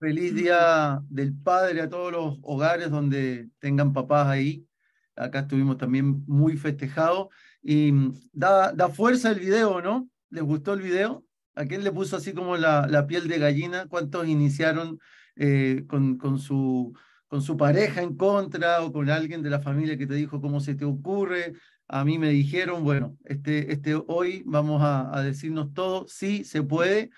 Feliz Día del Padre a todos los hogares donde tengan papás ahí. Acá estuvimos también muy festejados. Y mm, da, da fuerza el video, ¿no? ¿Les gustó el video? ¿A quién le puso así como la, la piel de gallina? ¿Cuántos iniciaron eh, con, con, su, con su pareja en contra o con alguien de la familia que te dijo cómo se te ocurre? a mí me dijeron, bueno, este, este, hoy vamos a, a decirnos todo, sí se puede,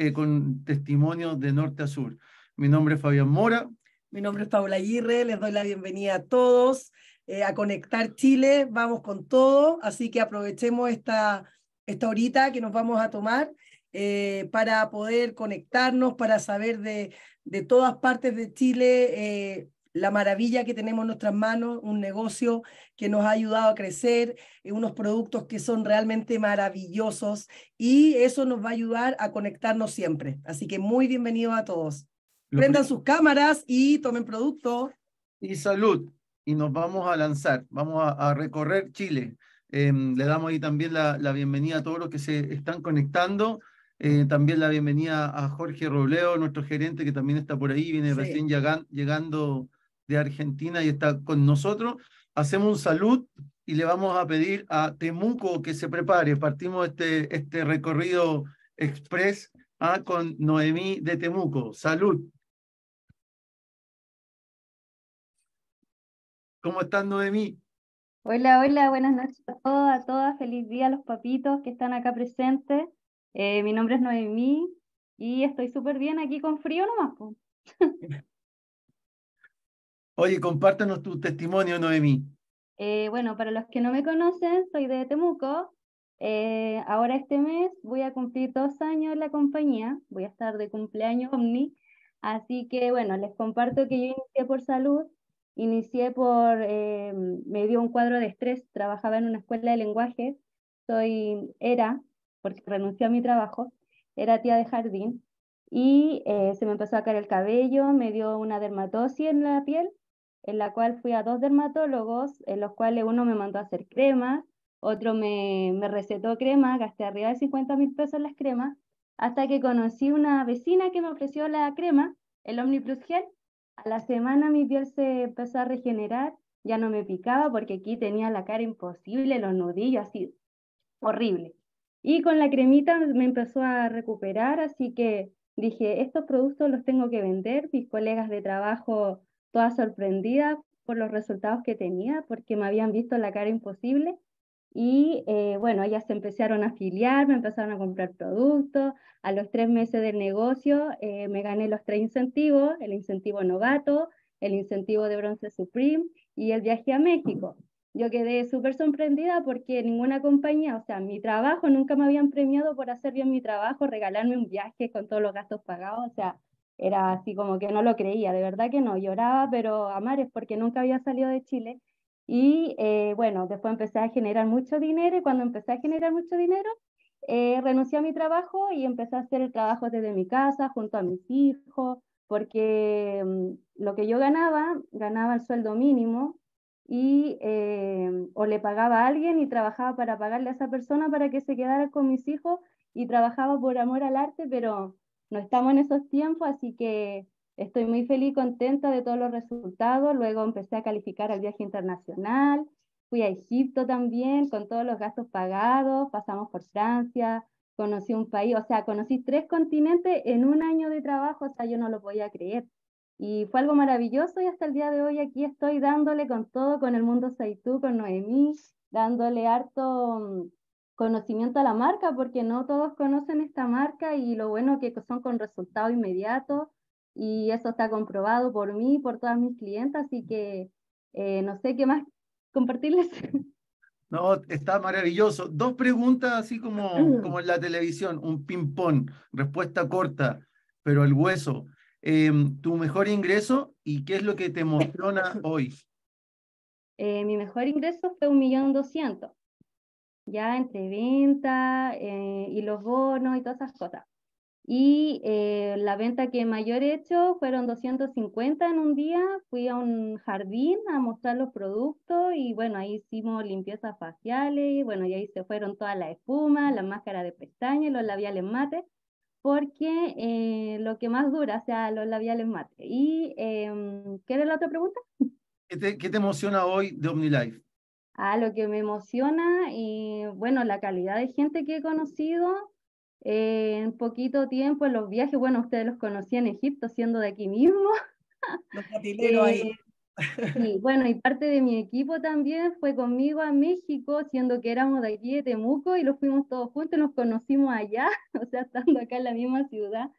eh, con testimonios de norte a sur. Mi nombre es Fabián Mora. Mi nombre es Paula Aguirre, les doy la bienvenida a todos eh, a Conectar Chile, vamos con todo, así que aprovechemos esta, esta horita que nos vamos a tomar eh, para poder conectarnos, para saber de, de todas partes de Chile la maravilla que tenemos en nuestras manos, un negocio que nos ha ayudado a crecer, eh, unos productos que son realmente maravillosos y eso nos va a ayudar a conectarnos siempre. Así que muy bienvenido a todos. Prendan sus cámaras y tomen producto. Y salud. Y nos vamos a lanzar, vamos a, recorrer Chile. Em, le damos ahí también la, bienvenida a todos los que se están conectando. Eh, también la bienvenida a Jorge Robleo, nuestro gerente, que también está por ahí, viene recién llegando de Argentina y está con nosotros. Hacemos un salud y le vamos a pedir a Temuco que se prepare. Partimos este, este recorrido express ¿ah? con Noemí de Temuco. Salud. ¿Cómo estás, Noemí? Hola, hola, buenas noches a todas, a todas. Feliz día a los papitos que están acá presentes. Eh, mi nombre es Noemí y estoy súper bien aquí con frío nomás. Oye, compártanos tu testimonio, Noemí. Eh, bueno, para los que no me conocen, soy de Temuco. Eh, ahora este mes voy a cumplir dos años en la compañía, voy a estar de cumpleaños Omni. Así que bueno, les comparto que yo inicié por salud, inicié por, em, me dio un cuadro de estrés, trabajaba en una escuela de lenguaje, soy, era, porque renuncié a mi trabajo, era tía de jardín y eh, se me empezó a caer el cabello, me dio una dermatosis en la piel en la cual fui a dos dermatólogos, en los cuales uno me mandó a hacer crema, otro me, me recetó crema, gasté arriba de 50 mil pesos las cremas, hasta que conocí una vecina que me ofreció la crema, el Omniplus Gel. A la semana mi piel se empezó a regenerar, ya no me picaba porque aquí tenía la cara imposible, los nudillos así, horrible. Y con la cremita me empezó a recuperar, así que dije, estos productos los tengo que vender, mis colegas de trabajo toda sorprendida por los resultados que tenía, porque me habían visto la cara imposible. Y eh, bueno, ellas se empezaron a afiliar, me empezaron a comprar productos. A los tres meses del negocio eh, me gané los tres incentivos, el incentivo novato, el incentivo de bronce Supreme y el viaje a México. Yo quedé súper sorprendida porque ninguna compañía, o sea, mi trabajo, nunca me habían premiado por hacer bien mi trabajo, regalarme un viaje con todos los gastos pagados, o sea, era así como que no lo creía, de verdad que no, lloraba, pero a mares porque nunca había salido de Chile. Y eh, bueno, después empecé a generar mucho dinero y cuando empecé a generar mucho dinero, eh, renuncié a mi trabajo y empecé a hacer el trabajo desde mi casa, junto a mis hijos, porque mm, lo que yo ganaba, ganaba el sueldo mínimo y eh, o le pagaba a alguien y trabajaba para pagarle a esa persona para que se quedara con mis hijos y trabajaba por amor al arte, pero no estamos en esos tiempos, así que estoy muy feliz, contenta de todos los resultados. Luego empecé a calificar al viaje internacional, fui a Egipto también, con todos los gastos pagados, pasamos por Francia, conocí un país, o sea, conocí tres continentes en un año de trabajo, o sea, yo no lo podía creer. Y fue algo maravilloso y hasta el día de hoy aquí estoy dándole con todo, con el mundo Saitú, con Noemí, dándole harto conocimiento a la marca, porque no todos conocen esta marca y lo bueno que son con resultado inmediato y eso está comprobado por mí y por todas mis clientes, así que eh, no sé qué más compartirles. No, está maravilloso. Dos preguntas así como, como en la televisión, un ping-pong, respuesta corta, pero al hueso. Em, ¿Tu mejor ingreso y qué es lo que te emociona hoy? Eh, mi mejor ingreso fue un millón doscientos ya entre venta eh, y los bonos y todas esas cosas. Y eh, la venta que mayor he hecho fueron 250 en un día. Fui a un jardín a mostrar los productos y bueno, ahí hicimos limpiezas faciales y bueno, ahí se fueron todas las espuma, las máscaras de pestañas, los labiales mate, porque eh, lo que más dura, o sea, los labiales mate. ¿Y em, qué era la otra pregunta? ¿Qué te, qué te emociona hoy de OmniLife? a lo que me emociona y bueno, la calidad de gente que he conocido eh, en poquito tiempo en los viajes. Bueno, ustedes los conocían en Egipto, siendo de aquí mismo. Los ahí. Eh, sí, bueno, y parte de mi equipo también fue conmigo a México, siendo que éramos de aquí de Temuco y los fuimos todos juntos, nos conocimos allá, o sea, estando acá en la misma ciudad.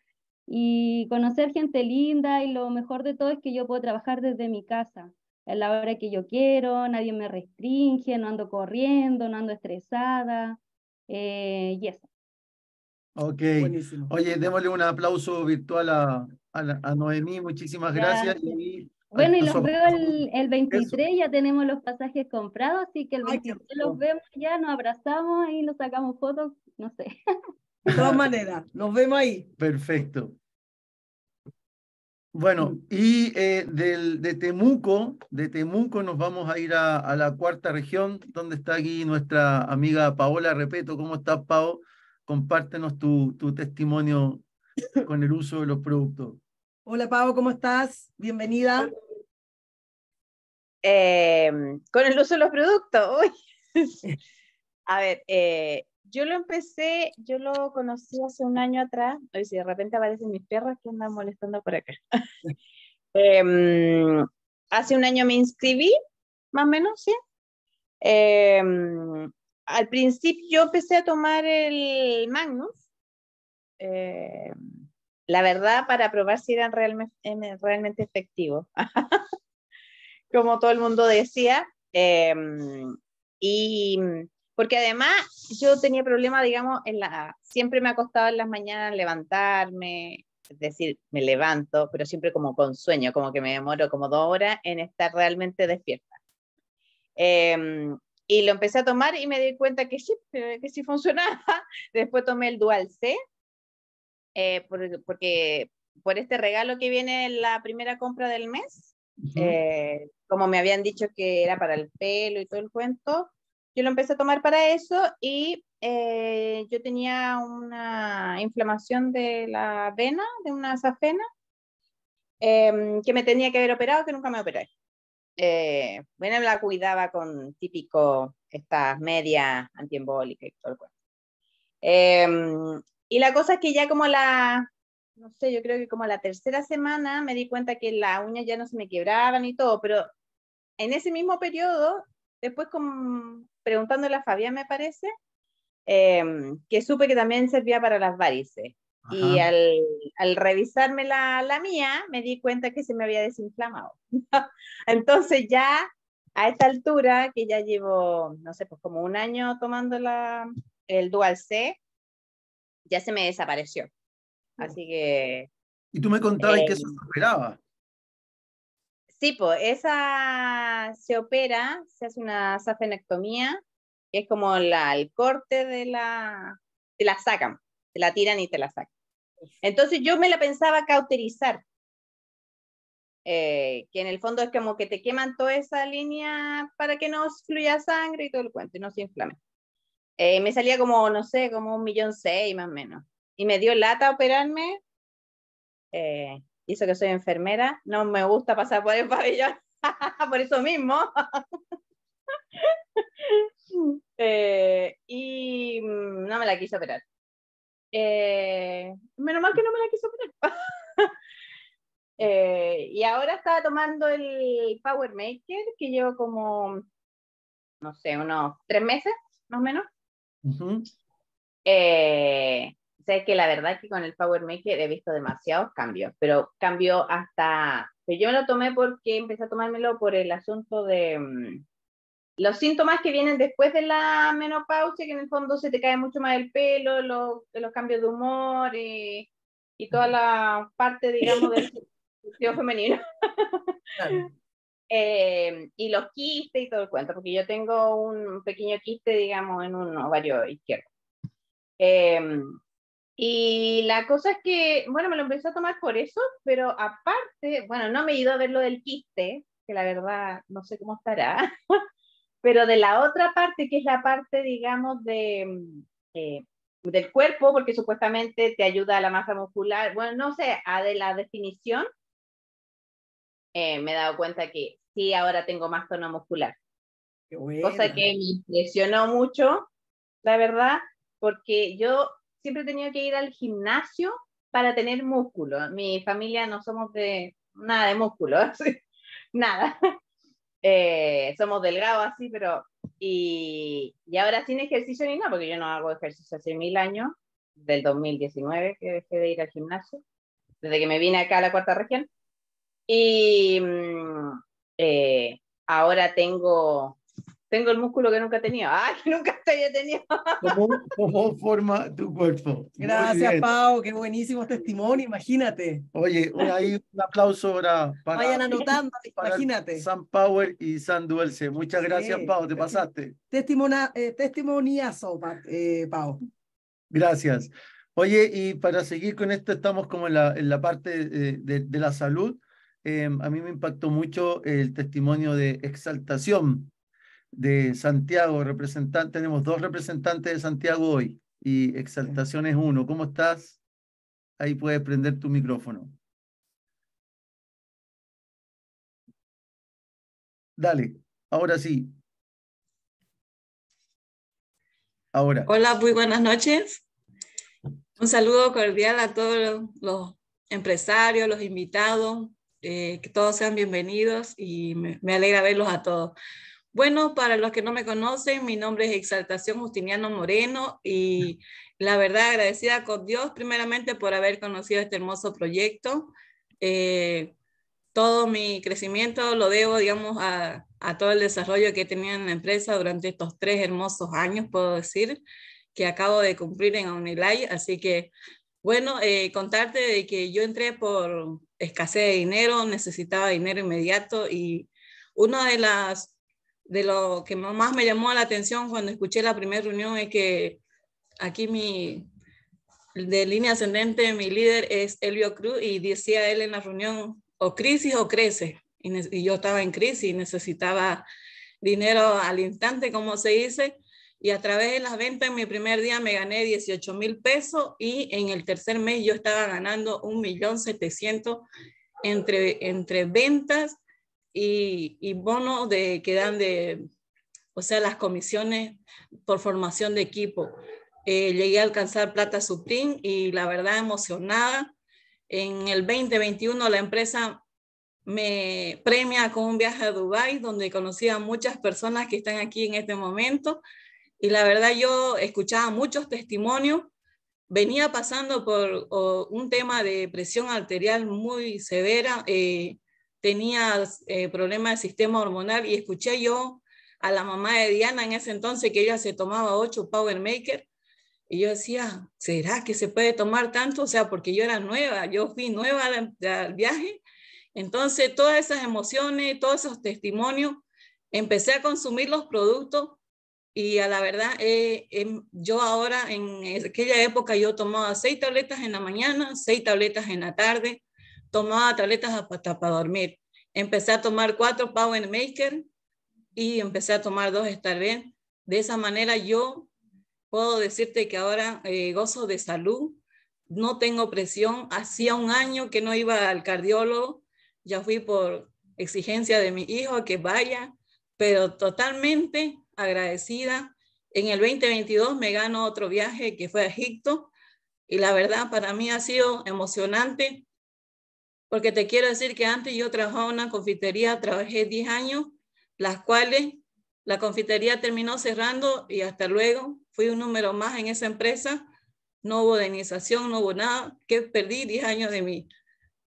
Y conocer gente linda y lo mejor de todo es que yo puedo trabajar desde mi casa a la hora que yo quiero, nadie me restringe, no ando corriendo, no ando estresada, eh, y eso. Ok. Oye, démosle un aplauso virtual a, a, Noemí, muchísimas gracias. bueno, y los veo el, 23, ya tenemos los pasajes comprados, así que el 23 los vemos ya, nos abrazamos y nos sacamos fotos, no sé. De todas maneras, nos vemos ahí. Perfecto. Bueno, y eh, del, de Temuco, de Temuco nos vamos a ir a, la cuarta región, donde está aquí nuestra amiga Paola Repeto. ¿Cómo estás, Pao? Compártenos tu, tu, testimonio con el uso de los productos. Hola, Pao, ¿cómo estás? Bienvenida. Em, con el uso de los productos, uy. a ver, eh, yo lo empecé, yo lo conocí hace un año atrás. y si de repente aparecen mis perras que andan molestando por acá. Em, hace un año me inscribí, más o menos, ¿sí? Em, al principio yo empecé a tomar el Magnus. Em, la verdad, para probar si eran realmente efectivos. Como todo el mundo decía. y porque además yo tenía problemas, digamos, en la, siempre me ha costado en las mañanas levantarme, es decir, me levanto, pero siempre como con sueño, como que me demoro como dos horas en estar realmente despierta. Em, y lo empecé a tomar y me di cuenta que sí, que sí funcionaba. Después tomé el Dual C, eh, porque por este regalo que viene en la primera compra del mes, eh, como me habían dicho que era para el pelo y todo el cuento, yo lo empecé a tomar para eso y eh, yo tenía una inflamación de la vena, de una safena, em, que me tenía que haber operado, que nunca me operé. Eh, bueno, la cuidaba con típico estas medias antiembólicas y todo el cuerpo. Em, y la cosa es que ya como la, no sé, yo creo que como la tercera semana me di cuenta que las uñas ya no se me quebraban y todo, pero en ese mismo periodo después con, preguntándole a Fabián, me parece, em, que supe que también servía para las varices. Y al, revisarme la, mía, me di cuenta que se me había desinflamado. Entonces ya a esta altura, que ya llevo, no sé, pues como un año tomando la, el Dual C, ya se me desapareció. Así que... Y tú me contabas que eso em, superaba. Sí, esa se opera, se hace una safenectomía, que es como el corte de la, te la sacan, te la tiran y te la sacan. Entonces yo me la pensaba cauterizar, eh, que en el fondo es como que te queman toda esa línea para que no fluya sangre y todo el cuento, y no se inflame. Eh, me salía como, no sé, como un millón seis más o menos. Y me dio lata operarme, eh, y que soy enfermera, no me gusta pasar por el pabellón, por eso mismo. Eh, y mm, no me la quiso operar. Eh, menos mal que no me la quiso operar. Eh, y ahora estaba tomando el Power Maker, que llevo como, no sé, unos tres meses, más o menos sé que la verdad es que con el Power Maker he visto demasiados cambios, pero cambió hasta, yo me lo tomé porque empecé a tomármelo por el asunto de mm, los síntomas que vienen después de la menopausia, que en el fondo se te cae mucho más el pelo, los, los cambios de humor y, toda la parte, digamos, del la femenino. Eh, y los quistes y todo el cuento, porque yo tengo un pequeño quiste, digamos, en un ovario izquierdo. Eh, y la cosa es que, bueno, me lo empecé a tomar por eso, pero aparte, bueno, no me he ido a ver lo del quiste, que la verdad no sé cómo estará, pero de la otra parte, que es la parte, digamos, de, mm, eh, del cuerpo, porque supuestamente te ayuda a la masa muscular, bueno, no sé, a de la definición, eh, me he dado cuenta que sí, ahora tengo más tono muscular. cosa que me impresionó mucho, la verdad, porque yo siempre he tenido que ir al gimnasio para tener músculo. Mi familia no somos de nada de músculo, nada. Eh, somos delgados así, pero... Y, ahora sin ejercicio ni nada, porque yo no hago ejercicio hace mil años, del 2019 que dejé de ir al gimnasio, desde que me vine acá a la cuarta región. Y mm, eh, ahora tengo tengo el músculo que nunca tenía. ¡Ay, que nunca te había tenido! ¿Cómo, forma tu cuerpo? Gracias, Pau. Qué buenísimo este testimonio, imagínate. Oye, ahí un aplauso ahora para, Vayan anotando, imagínate. San Power y San Dulce. Muchas gracias, Pau. Te pasaste. Eh, Testimonia, eh, Pau. Gracias. Oye, y para seguir con esto, estamos como en la, en la parte eh, de, la salud. Em, a mí me impactó mucho el testimonio de exaltación de Santiago, representante, tenemos dos representantes de Santiago hoy y Exaltación es uno. ¿Cómo estás? Ahí puedes prender tu micrófono. Dale, ahora sí. Ahora. Hola, muy buenas noches. Un saludo cordial a todos los empresarios, los invitados, eh, que todos sean bienvenidos y me alegra verlos a todos. Bueno, para los que no me conocen, mi nombre es Exaltación Justiniano Moreno y la verdad agradecida con Dios primeramente por haber conocido este hermoso proyecto. Eh, todo mi crecimiento lo debo, digamos, a, todo el desarrollo que he tenido en la empresa durante estos tres hermosos años, puedo decir, que acabo de cumplir en Unilay. Así que, bueno, eh, contarte de que yo entré por escasez de dinero, necesitaba dinero inmediato y una de las de lo que más me llamó la atención cuando escuché la primera reunión es que aquí mi, de línea ascendente, mi líder es Elvio Cruz y decía él en la reunión, o crisis o crece. Y, yo estaba en crisis y necesitaba dinero al instante, como se dice. Y a través de las ventas, en mi primer día me gané 18 mil pesos y en el tercer mes yo estaba ganando un 1.700.000 entre, entre ventas y, y bono de, que dan de, o sea, las comisiones por formación de equipo. Eh, llegué a alcanzar plata suprim y la verdad emocionada. En el 2021 la empresa me premia con un viaje a Dubái donde conocí a muchas personas que están aquí en este momento y la verdad yo escuchaba muchos testimonios. Venía pasando por un tema de presión arterial muy severa. Eh, tenía eh, problemas de sistema hormonal y escuché yo a la mamá de Diana en ese entonces que ella se tomaba ocho Power Maker y yo decía, ¿será que se puede tomar tanto? O sea, porque yo era nueva, yo fui nueva al, viaje. Entonces, todas esas emociones, todos esos testimonios, empecé a consumir los productos y a la verdad, eh, eh, yo ahora en aquella época yo tomaba seis tabletas en la mañana, seis tabletas en la tarde, tomaba tabletas hasta para dormir. Empecé a tomar cuatro Power Maker y empecé a tomar dos vez. De esa manera yo puedo decirte que ahora eh, gozo de salud, no tengo presión. Hacía un año que no iba al cardiólogo, ya fui por exigencia de mi hijo que vaya, pero totalmente agradecida. En el 2022 me ganó otro viaje que fue a Egipto y la verdad para mí ha sido emocionante porque te quiero decir que antes yo trabajaba en una confitería, trabajé 10 años, las cuales la confitería terminó cerrando y hasta luego fui un número más en esa empresa. No hubo indemnización, no hubo nada, que perdí 10 años de mi,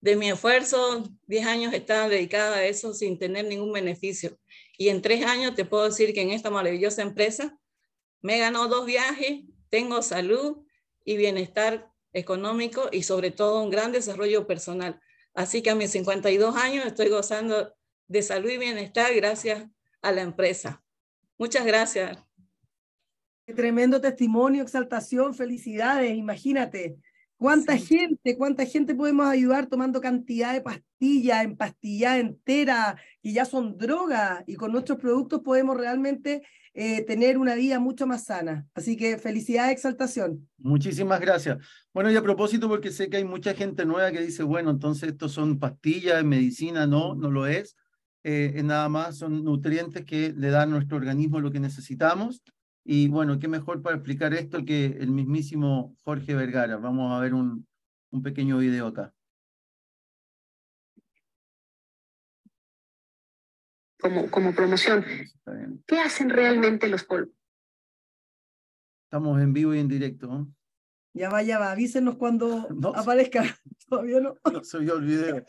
de mi esfuerzo, 10 años estaba dedicada a eso sin tener ningún beneficio. Y en 3 años te puedo decir que en esta maravillosa empresa me ganó dos viajes, tengo salud y bienestar económico y sobre todo un gran desarrollo personal. Así que a mis 52 años estoy gozando de salud y bienestar gracias a la empresa. Muchas gracias. Qué tremendo testimonio, exaltación, felicidades, imagínate. ¿Cuánta gente, cuánta gente podemos ayudar tomando cantidad de pastillas, en pastilla entera, que ya son drogas, y con nuestros productos podemos realmente eh, tener una vida mucho más sana. Así que felicidad, exaltación. Muchísimas gracias. Bueno, y a propósito, porque sé que hay mucha gente nueva que dice, bueno, entonces estos son pastillas, medicina, no, no lo es. Eh, nada más son nutrientes que le dan a nuestro organismo lo que necesitamos. Y bueno, qué mejor para explicar esto que el mismísimo Jorge Vergara. Vamos a ver un, un pequeño video acá. como, como promoción. ¿Qué hacen realmente los polvos? Estamos en vivo y en directo. Ya va, ya va, avísenos cuando aparezca. Todavía no. No subió el video.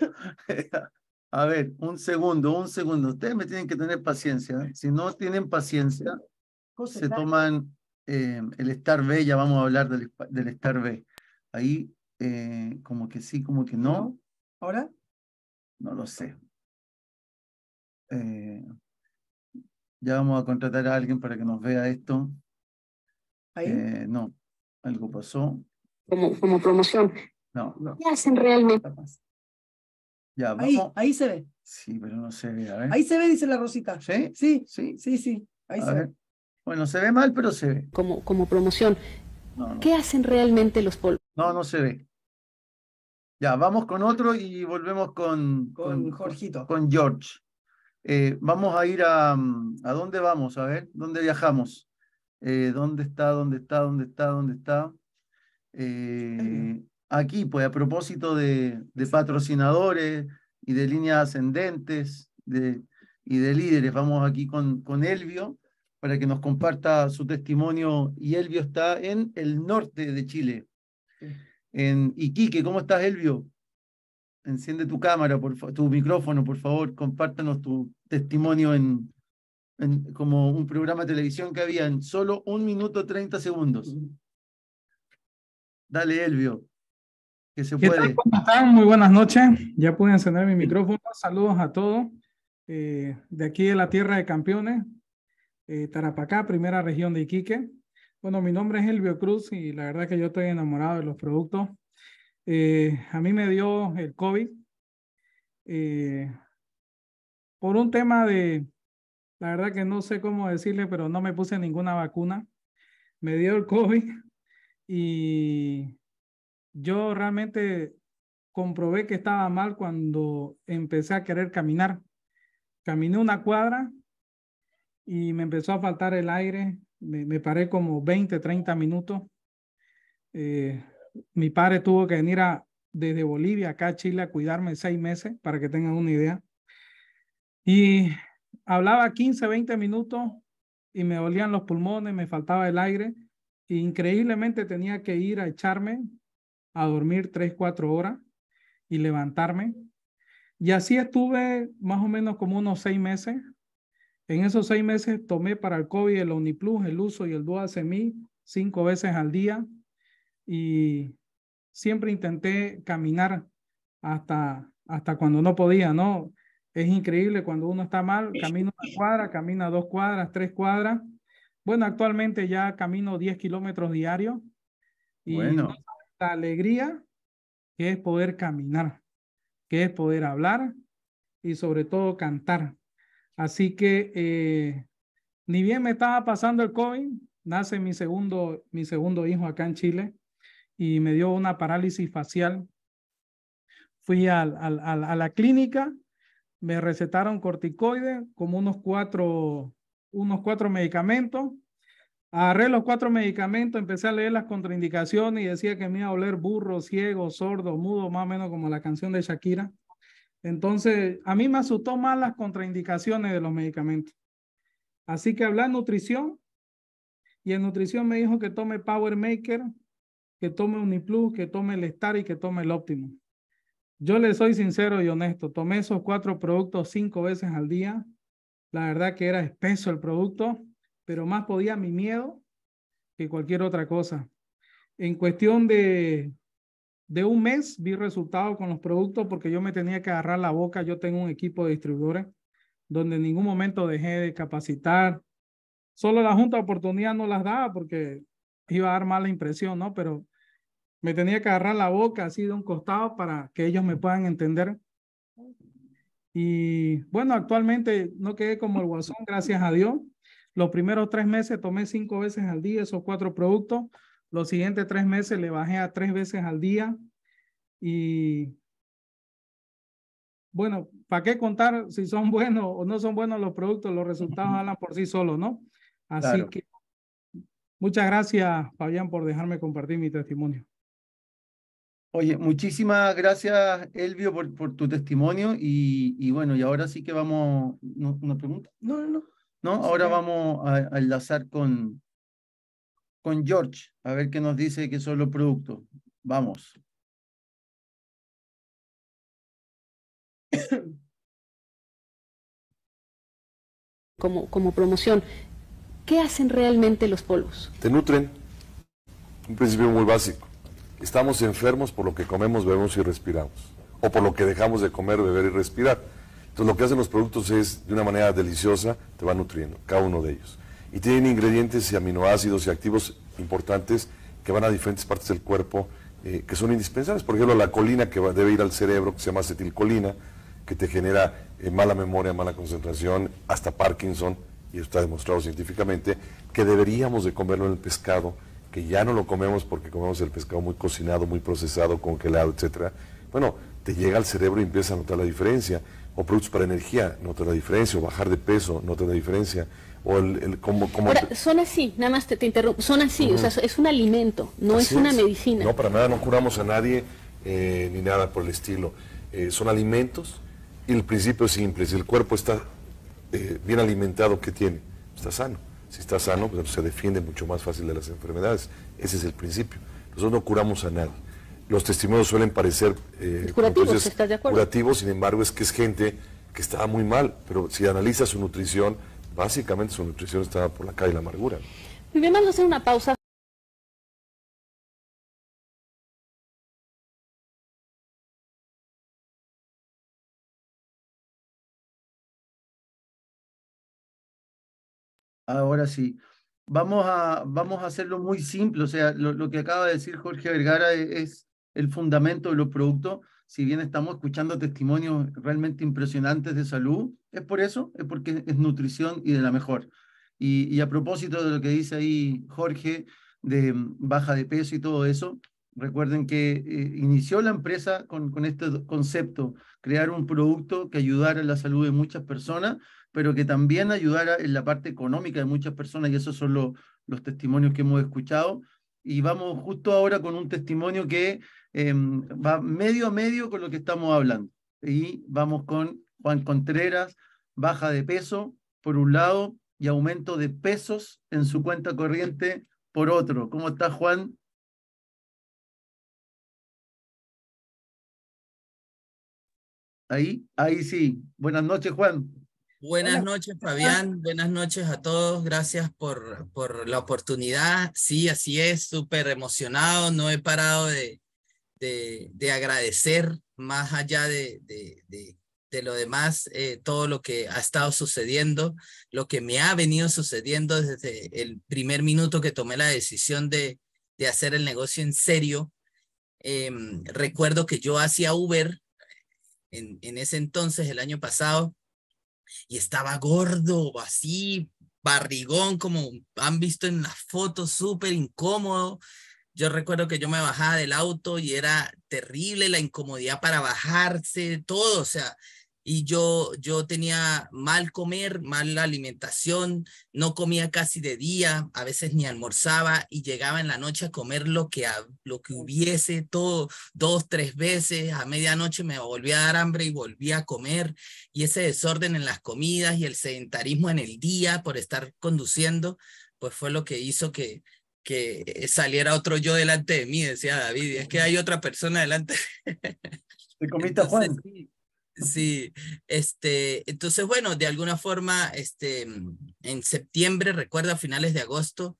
A ver, un segundo, un segundo. Ustedes me tienen que tener paciencia. ¿eh? Si no tienen paciencia, se toman eh, el estar B, ya vamos a hablar del, del estar B. Ahí, eh, como que sí, como que no. ¿Ahora? No lo sé. Eh, ya vamos a contratar a alguien para que nos vea esto. Eh, no, algo pasó. Como, como promoción. No, ¿Qué hacen realmente? Ahí, se ve. Sí, pero no se ve. Ahí se ve, dice la Rosita. ¿Sí? Sí, sí, sí. sí. Ahí Bueno, se ve mal, pero se ve. Como, como promoción. ¿Qué hacen realmente los polvos? No, no se ve. Ya, vamos con otro y volvemos con, con Jorgito. Con George. Eh, vamos a ir a... Mm, ¿A dónde vamos? A ver, ¿dónde viajamos? Eh, ¿Dónde está? ¿Dónde está? ¿Dónde está? ¿Dónde está? Eh, aquí, pues a propósito de, patrocinadores y de líneas ascendentes de, y de líderes, vamos aquí con, con Elvio para que nos comparta su testimonio. Y Elvio está en el norte de Chile, en Iquique. ¿Cómo estás, Elvio? Enciende tu cámara, por tu micrófono, por favor, compártanos tu testimonio en, como un programa de televisión que había en solo un minuto 30 segundos. Dale, Elvio, que se puede. ¿Cómo están? Muy buenas noches. Ya pude encender mi micrófono. Saludos a todos. Eh, de aquí de la tierra de campeones, eh, Tarapacá, primera región de Iquique. Bueno, mi nombre es Elvio Cruz y la verdad que yo estoy enamorado de los productos eh, a mí me dio el COVID eh, por un tema de, la verdad que no sé cómo decirle, pero no me puse ninguna vacuna. Me dio el COVID y yo realmente comprobé que estaba mal cuando empecé a querer caminar. Caminé una cuadra y me empezó a faltar el aire. Me, paré como 20, 30 minutos. Eh, mi padre tuvo que venir a, desde Bolivia acá a Chile a cuidarme seis meses, para que tengan una idea. Y hablaba 15, 20 minutos y me dolían los pulmones, me faltaba el aire. E increíblemente tenía que ir a echarme a dormir tres cuatro horas y levantarme. Y así estuve más o menos como unos seis meses. En esos seis meses tomé para el COVID el Omniplus, el uso y el Dual cinco veces al día y siempre intenté caminar hasta, hasta cuando no podía, ¿no? Es increíble cuando uno está mal, camina una cuadra, camina dos cuadras, tres cuadras. Bueno, actualmente ya camino 10 kilómetros diarios y bueno. la alegría que es poder caminar, que es poder hablar y sobre todo cantar. Así que eh, ni bien me estaba pasando el COVID, nace mi segundo, mi segundo hijo acá en Chile y me dio una parálisis facial. Fui a la clínica, me recetaron corticoides como unos cuatro, unos cuatro medicamentos. Agarré los cuatro medicamentos, empecé a leer las contraindicaciones y decía que me iba a oler burro, ciego, sordo, mudo, más o menos como la canción de Shakira. Entonces, a mí me asustó más las contraindicaciones de los medicamentos. Así que hablé de nutrición y en nutrición me dijo que tome Power Maker que tome Uniplus, que tome el Star y que tome el Optimum. Yo le soy sincero y honesto, tomé esos cuatro productos cinco veces al día. La verdad que era espeso el producto, pero más podía mi miedo que cualquier otra cosa. En cuestión de, de un mes vi resultados con los productos porque yo me tenía que agarrar la boca. Yo tengo un equipo de distribuidores donde en ningún momento dejé de capacitar. Solo la Junta de Oportunidad no las daba porque iba a dar mala impresión, ¿no? Pero me tenía que agarrar la boca así de un costado para que ellos me puedan entender. Y bueno, actualmente no quedé como el guasón, gracias a Dios. Los primeros tres meses tomé cinco veces al día esos cuatro productos. Los siguientes tres meses le bajé a tres veces al día. Y bueno, ¿para qué contar si son buenos o no son buenos los productos? Los resultados hablan por sí solos, ¿no? Así que muchas gracias, Fabián, por dejarme compartir mi testimonio. Oye, muchísimas gracias, Elvio, por, tu testimonio. Y, bueno, y ahora sí que vamos. ¿Una pregunta? No, no, no. No, ahora vamos a, enlazar con, con George, a ver qué nos dice que son los productos. Vamos. Como, como promoción, ¿qué hacen realmente los polvos? Te nutren. Un principio muy básico estamos enfermos por lo que comemos, bebemos y respiramos, o por lo que dejamos de comer, beber y respirar. Entonces lo que hacen los productos es, de una manera deliciosa, te van nutriendo, cada uno de ellos. Y tienen ingredientes y aminoácidos y activos importantes que van a diferentes partes del cuerpo, eh, que son indispensables. Por ejemplo, la colina que debe ir al cerebro, que se llama acetilcolina, que te genera eh, mala memoria, mala concentración, hasta Parkinson, y está demostrado científicamente, que deberíamos de comerlo en el pescado que ya no lo comemos porque comemos el pescado muy cocinado, muy procesado, congelado, etcétera, bueno, te llega al cerebro y empieza a notar la diferencia. O productos para energía, notas la diferencia. O bajar de peso, notas la diferencia. O el, como, son así, nada más te, interrumpo, son así, o sea, es un alimento, no es una medicina. No, para nada, no curamos a nadie eh, ni nada por el estilo. Eh, son alimentos y el principio es simple, si el cuerpo está eh, bien alimentado, ¿qué tiene? Está sano. Si está sano, pues, se defiende mucho más fácil de las enfermedades. Ese es el principio. Nosotros no curamos a nadie. Los testimonios suelen parecer eh, curativos, ¿estás de acuerdo? curativos, sin embargo, es que es gente que estaba muy mal, pero si analiza su nutrición, básicamente su nutrición estaba por la calle de la amargura. vamos hacer una pausa. así. Vamos a, vamos a hacerlo muy simple, o sea, lo, que acaba de decir Jorge Vergara es, el fundamento de los productos. Si bien estamos escuchando testimonios realmente impresionantes de salud, es por eso, es porque es nutrición y de la mejor. Y, a propósito de lo que dice ahí Jorge, de mm, baja de peso y todo eso, recuerden que eh, inició la empresa con, con este concepto, crear un producto que ayudara a la salud de muchas personas pero que también ayudara en la parte económica de muchas personas, y esos son los, testimonios que hemos escuchado. Y vamos justo ahora con un testimonio que em, va medio a medio con lo que estamos hablando. Y vamos con Juan Contreras, baja de peso, por un lado, y aumento de pesos en su cuenta corriente, por otro. ¿Cómo está Juan? Ahí, ahí sí. Buenas noches, Juan. Buenas noches, Fabián. Buenas noches a todos. Gracias por, por la oportunidad. Sí, así es, súper emocionado. No he parado de, de, agradecer más allá de, de, de lo demás, eh, todo lo que ha estado sucediendo, lo que me ha venido sucediendo desde el primer minuto que tomé la decisión de, de hacer el negocio en serio. Em, recuerdo que yo hacía Uber en, en ese entonces, el año pasado y estaba gordo, así, barrigón, como han visto en las fotos, súper incómodo. Yo recuerdo que yo me bajaba del auto y era terrible la incomodidad para bajarse, todo, o sea, y yo, yo tenía mal comer, mala alimentación, no comía casi de día, a veces ni almorzaba y llegaba en la noche a comer lo que, lo que hubiese, todo, dos, tres veces, a medianoche me volvía a dar hambre y volvía a comer y ese desorden en las comidas y el sedentarismo en el día por estar conduciendo, pues fue lo que hizo que, que saliera otro yo delante de mí, decía David, es que hay otra persona delante. Te comiste Juan. Sí, este, entonces bueno, de alguna forma, este, en septiembre, recuerdo a finales de agosto,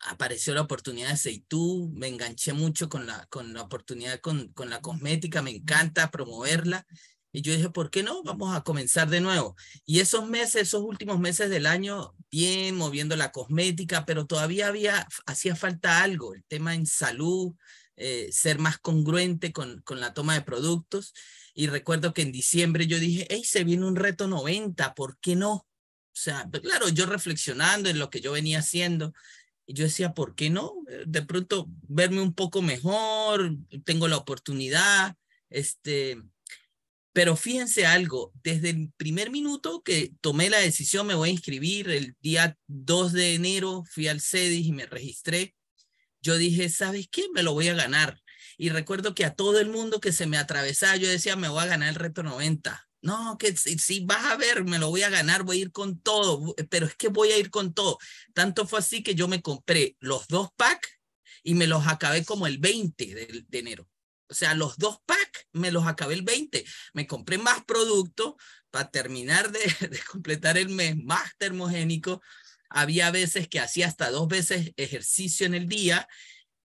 apareció la oportunidad de Seitú, me enganché mucho con la, con la oportunidad con, con la cosmética, me encanta promoverla. Y yo dije, ¿por qué no? Vamos a comenzar de nuevo. Y esos meses, esos últimos meses del año, bien moviendo la cosmética, pero todavía había, hacía falta algo, el tema en salud, eh, ser más congruente con, con la toma de productos. Y recuerdo que en diciembre yo dije, hey, se viene un reto 90, ¿por qué no? O sea, pues claro, yo reflexionando en lo que yo venía haciendo, yo decía, ¿por qué no? Eh, de pronto verme un poco mejor, tengo la oportunidad, este, pero fíjense algo, desde el primer minuto que tomé la decisión, me voy a inscribir, el día 2 de enero fui al CEDIS y me registré, yo dije, ¿sabes qué? Me lo voy a ganar. Y recuerdo que a todo el mundo que se me atravesaba, yo decía, me voy a ganar el reto 90. No, que si, vas a ver, me lo voy a ganar, voy a ir con todo, pero es que voy a ir con todo. Tanto fue así que yo me compré los dos packs y me los acabé como el 20 de, enero. O sea, los dos packs me los acabé el 20. Me compré más producto para terminar de completar el mes, más termogénico. Había veces que hacía hasta dos veces ejercicio en el día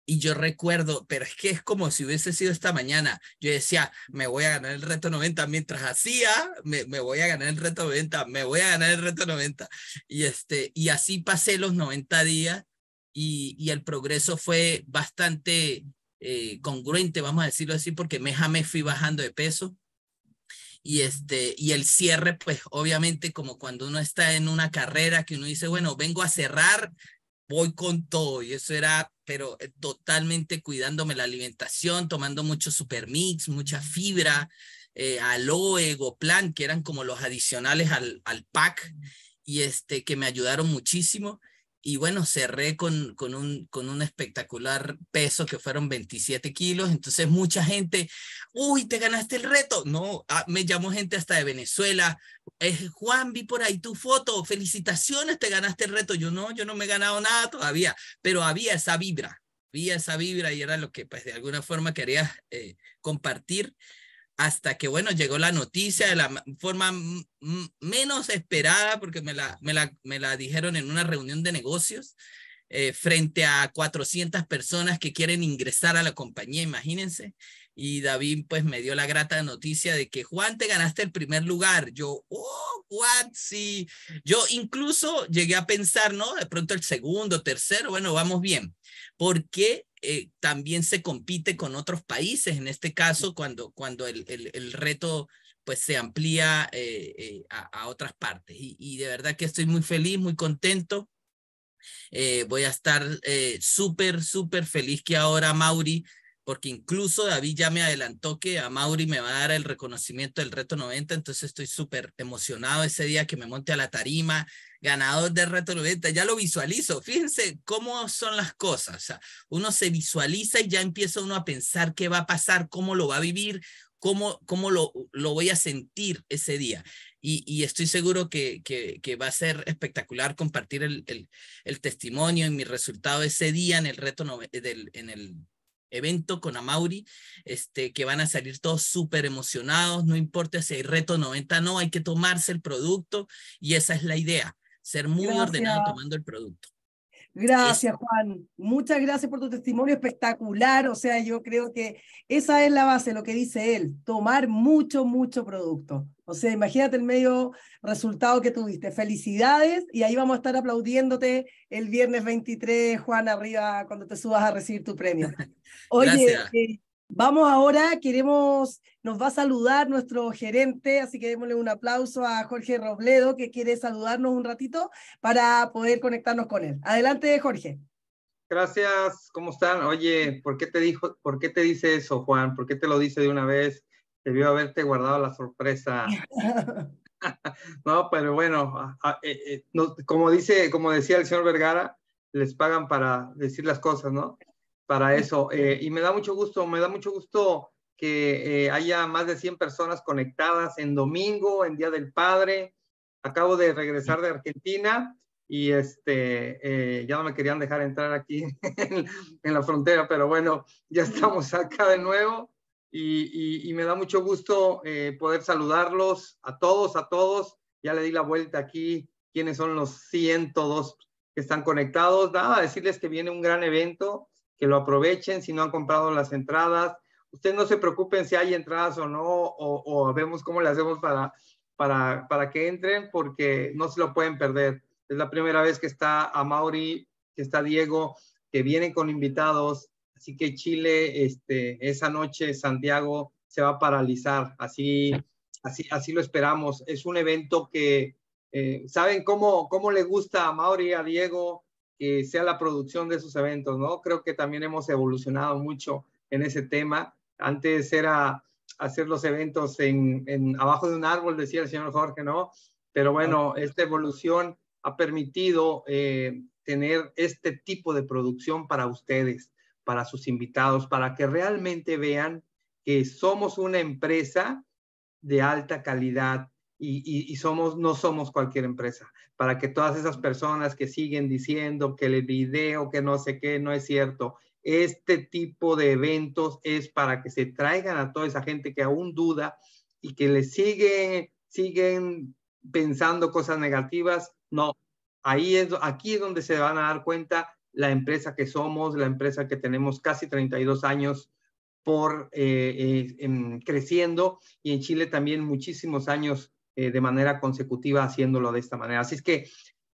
y yo recuerdo, pero es que es como si hubiese sido esta mañana. Yo decía, me voy a ganar el reto 90 mientras hacía, me, me, voy a ganar el reto 90, me voy a ganar el reto 90. Y, este, y así pasé los 90 días y, y el progreso fue bastante eh, congruente, vamos a decirlo así, porque me a fui bajando de peso. Y, este, y el cierre, pues obviamente como cuando uno está en una carrera que uno dice, bueno, vengo a cerrar voy con todo. Y eso era, pero eh, totalmente cuidándome la alimentación, tomando mucho supermix, mucha fibra, eh, aloe, goplan, que eran como los adicionales al, al pack y este, que me ayudaron muchísimo y bueno, cerré con, con, un, con un espectacular peso que fueron 27 kilos. Entonces mucha gente, uy, te ganaste el reto. No, ah, me llamó gente hasta de Venezuela. Es eh, Juan, vi por ahí tu foto. Felicitaciones, te ganaste el reto. Yo no, yo no me he ganado nada todavía, pero había esa vibra, había esa vibra y era lo que pues de alguna forma quería eh, compartir hasta que, bueno, llegó la noticia de la forma menos esperada, porque me la, me, la, me la dijeron en una reunión de negocios, eh, frente a 400 personas que quieren ingresar a la compañía, imagínense. Y David, pues, me dio la grata noticia de que, Juan, te ganaste el primer lugar. Yo, oh, Juan, sí. Yo incluso llegué a pensar, ¿no? De pronto el segundo, tercero, bueno, vamos bien porque eh, también se compite con otros países, en este caso cuando, cuando el, reto pues se amplía eh, eh, a, otras partes. Y, y, de verdad que estoy muy feliz, muy contento. voy a estar súper, súper feliz que ahora Mauri porque incluso David ya me adelantó que a Mauri me va a dar el reconocimiento del reto 90, entonces estoy súper emocionado ese día que me monte a la tarima, ganador del reto 90, ya lo visualizo, fíjense cómo son las cosas, o sea, uno se visualiza y ya empieza uno a pensar qué va a pasar, cómo lo va a vivir, cómo, cómo lo, lo voy a sentir ese día. Y, estoy seguro que, que, que, va a ser espectacular compartir el, el, testimonio y mi resultado ese día en el reto 90, del, en el evento con Amauri, este, que van a salir todos súper emocionados, no importa si hay reto 90, no, hay que tomarse el producto y esa es la idea, ser muy ordenado tomando el producto. Gracias, Juan. Muchas gracias por tu testimonio espectacular. O sea, yo creo que esa es la base, lo que dice él, tomar mucho, mucho producto. O sea, imagínate el medio resultado que tuviste. Felicidades y ahí vamos a estar aplaudiéndote el viernes 23, Juan, arriba, cuando te subas a recibir tu premio. Oye, eh, Vamos ahora, queremos, nos va a saludar nuestro gerente, así que démosle un aplauso a Jorge Robledo, que quiere saludarnos un ratito para poder conectarnos con él. Adelante, Jorge. Gracias, ¿cómo están? Oye, ¿por qué te dijo, por qué te dice eso, Juan? ¿Por qué te lo dice de una vez? Debió haberte guardado la sorpresa. no, pero bueno, eh, eh, como dice, como decía el señor Vergara, les pagan para decir las cosas, ¿no? para eso. Eh, y me da mucho gusto, me da mucho gusto que eh, haya más de 100 personas conectadas en domingo, en Día del Padre. Acabo de regresar de Argentina y este, eh, ya no me querían dejar entrar aquí en, la frontera, pero bueno, ya estamos acá de nuevo y, y me da mucho gusto poder saludarlos a todos, a todos. Ya le di la vuelta aquí, quiénes son los 102 que están conectados. Nada, decirles que viene un gran evento que lo aprovechen si no han comprado las entradas. Ustedes no se preocupen si hay entradas o no, o, vemos cómo le hacemos para, para, para, que entren, porque no se lo pueden perder. Es la primera vez que está a mauri que está Diego, que vienen con invitados. Así que Chile, este, esa noche Santiago se va a paralizar. Así, así, así lo esperamos. Es un evento que, eh, ¿saben cómo, cómo le gusta a Mauri, a Diego, eh, sea la producción de sus eventos, ¿no? Creo que también hemos evolucionado mucho en ese tema. Antes era hacer los eventos en, abajo de un árbol, decía el señor Jorge, ¿no? Pero bueno, esta evolución ha permitido eh, tener este tipo de producción para ustedes, para sus invitados, para que realmente vean que somos una empresa de alta calidad, y, somos, no somos cualquier empresa. Para que todas esas personas que siguen diciendo que el video, que no sé qué, no es cierto. Este tipo de eventos es para que se traigan a toda esa gente que aún duda y que le sigue, siguen pensando cosas negativas. No, ahí es, aquí es donde se van a dar cuenta la empresa que somos, la empresa que tenemos casi 32 años por eh, eh, creciendo y en Chile también muchísimos años eh, de manera consecutiva haciéndolo de esta manera. Así es que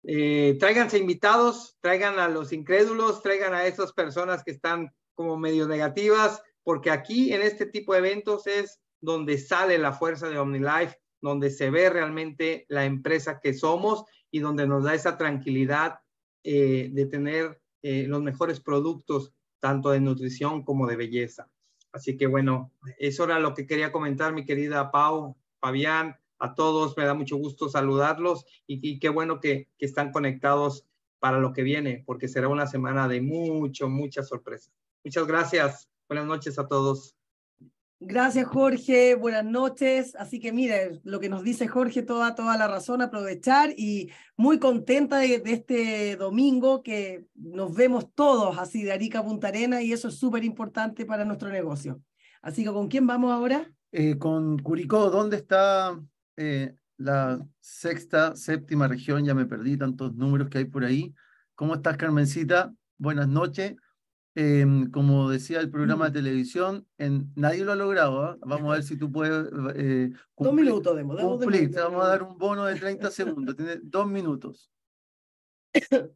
eh, tráiganse invitados, traigan a los incrédulos, traigan a esas personas que están como medio negativas, porque aquí en este tipo de eventos es donde sale la fuerza de OmniLife, donde se ve realmente la empresa que somos y donde nos da esa tranquilidad eh, de tener eh, los mejores productos, tanto de nutrición como de belleza. Así que bueno, eso era lo que quería comentar mi querida Pau, Fabián a todos, me da mucho gusto saludarlos y, qué bueno que, están conectados para lo que viene, porque será una semana de mucho, mucha sorpresa. Muchas gracias. Buenas noches a todos. Gracias, Jorge. Buenas noches. Así que mira, lo que nos dice Jorge, toda, toda la razón, aprovechar y muy contenta de, este domingo que nos vemos todos así de Arica a Punta Arena y eso es súper importante para nuestro negocio. Así que, ¿con quién vamos ahora? Eh, con Curicó. ¿Dónde está eh, la sexta, séptima región, ya me perdí tantos números que hay por ahí. ¿Cómo estás, Carmencita? Buenas noches. Em, como decía el programa de televisión, en, nadie lo ha logrado. ¿ah? Vamos a ver si tú puedes. Eh, dos minutos, de Te vamos a dar un bono de 30 segundos. Tienes dos minutos.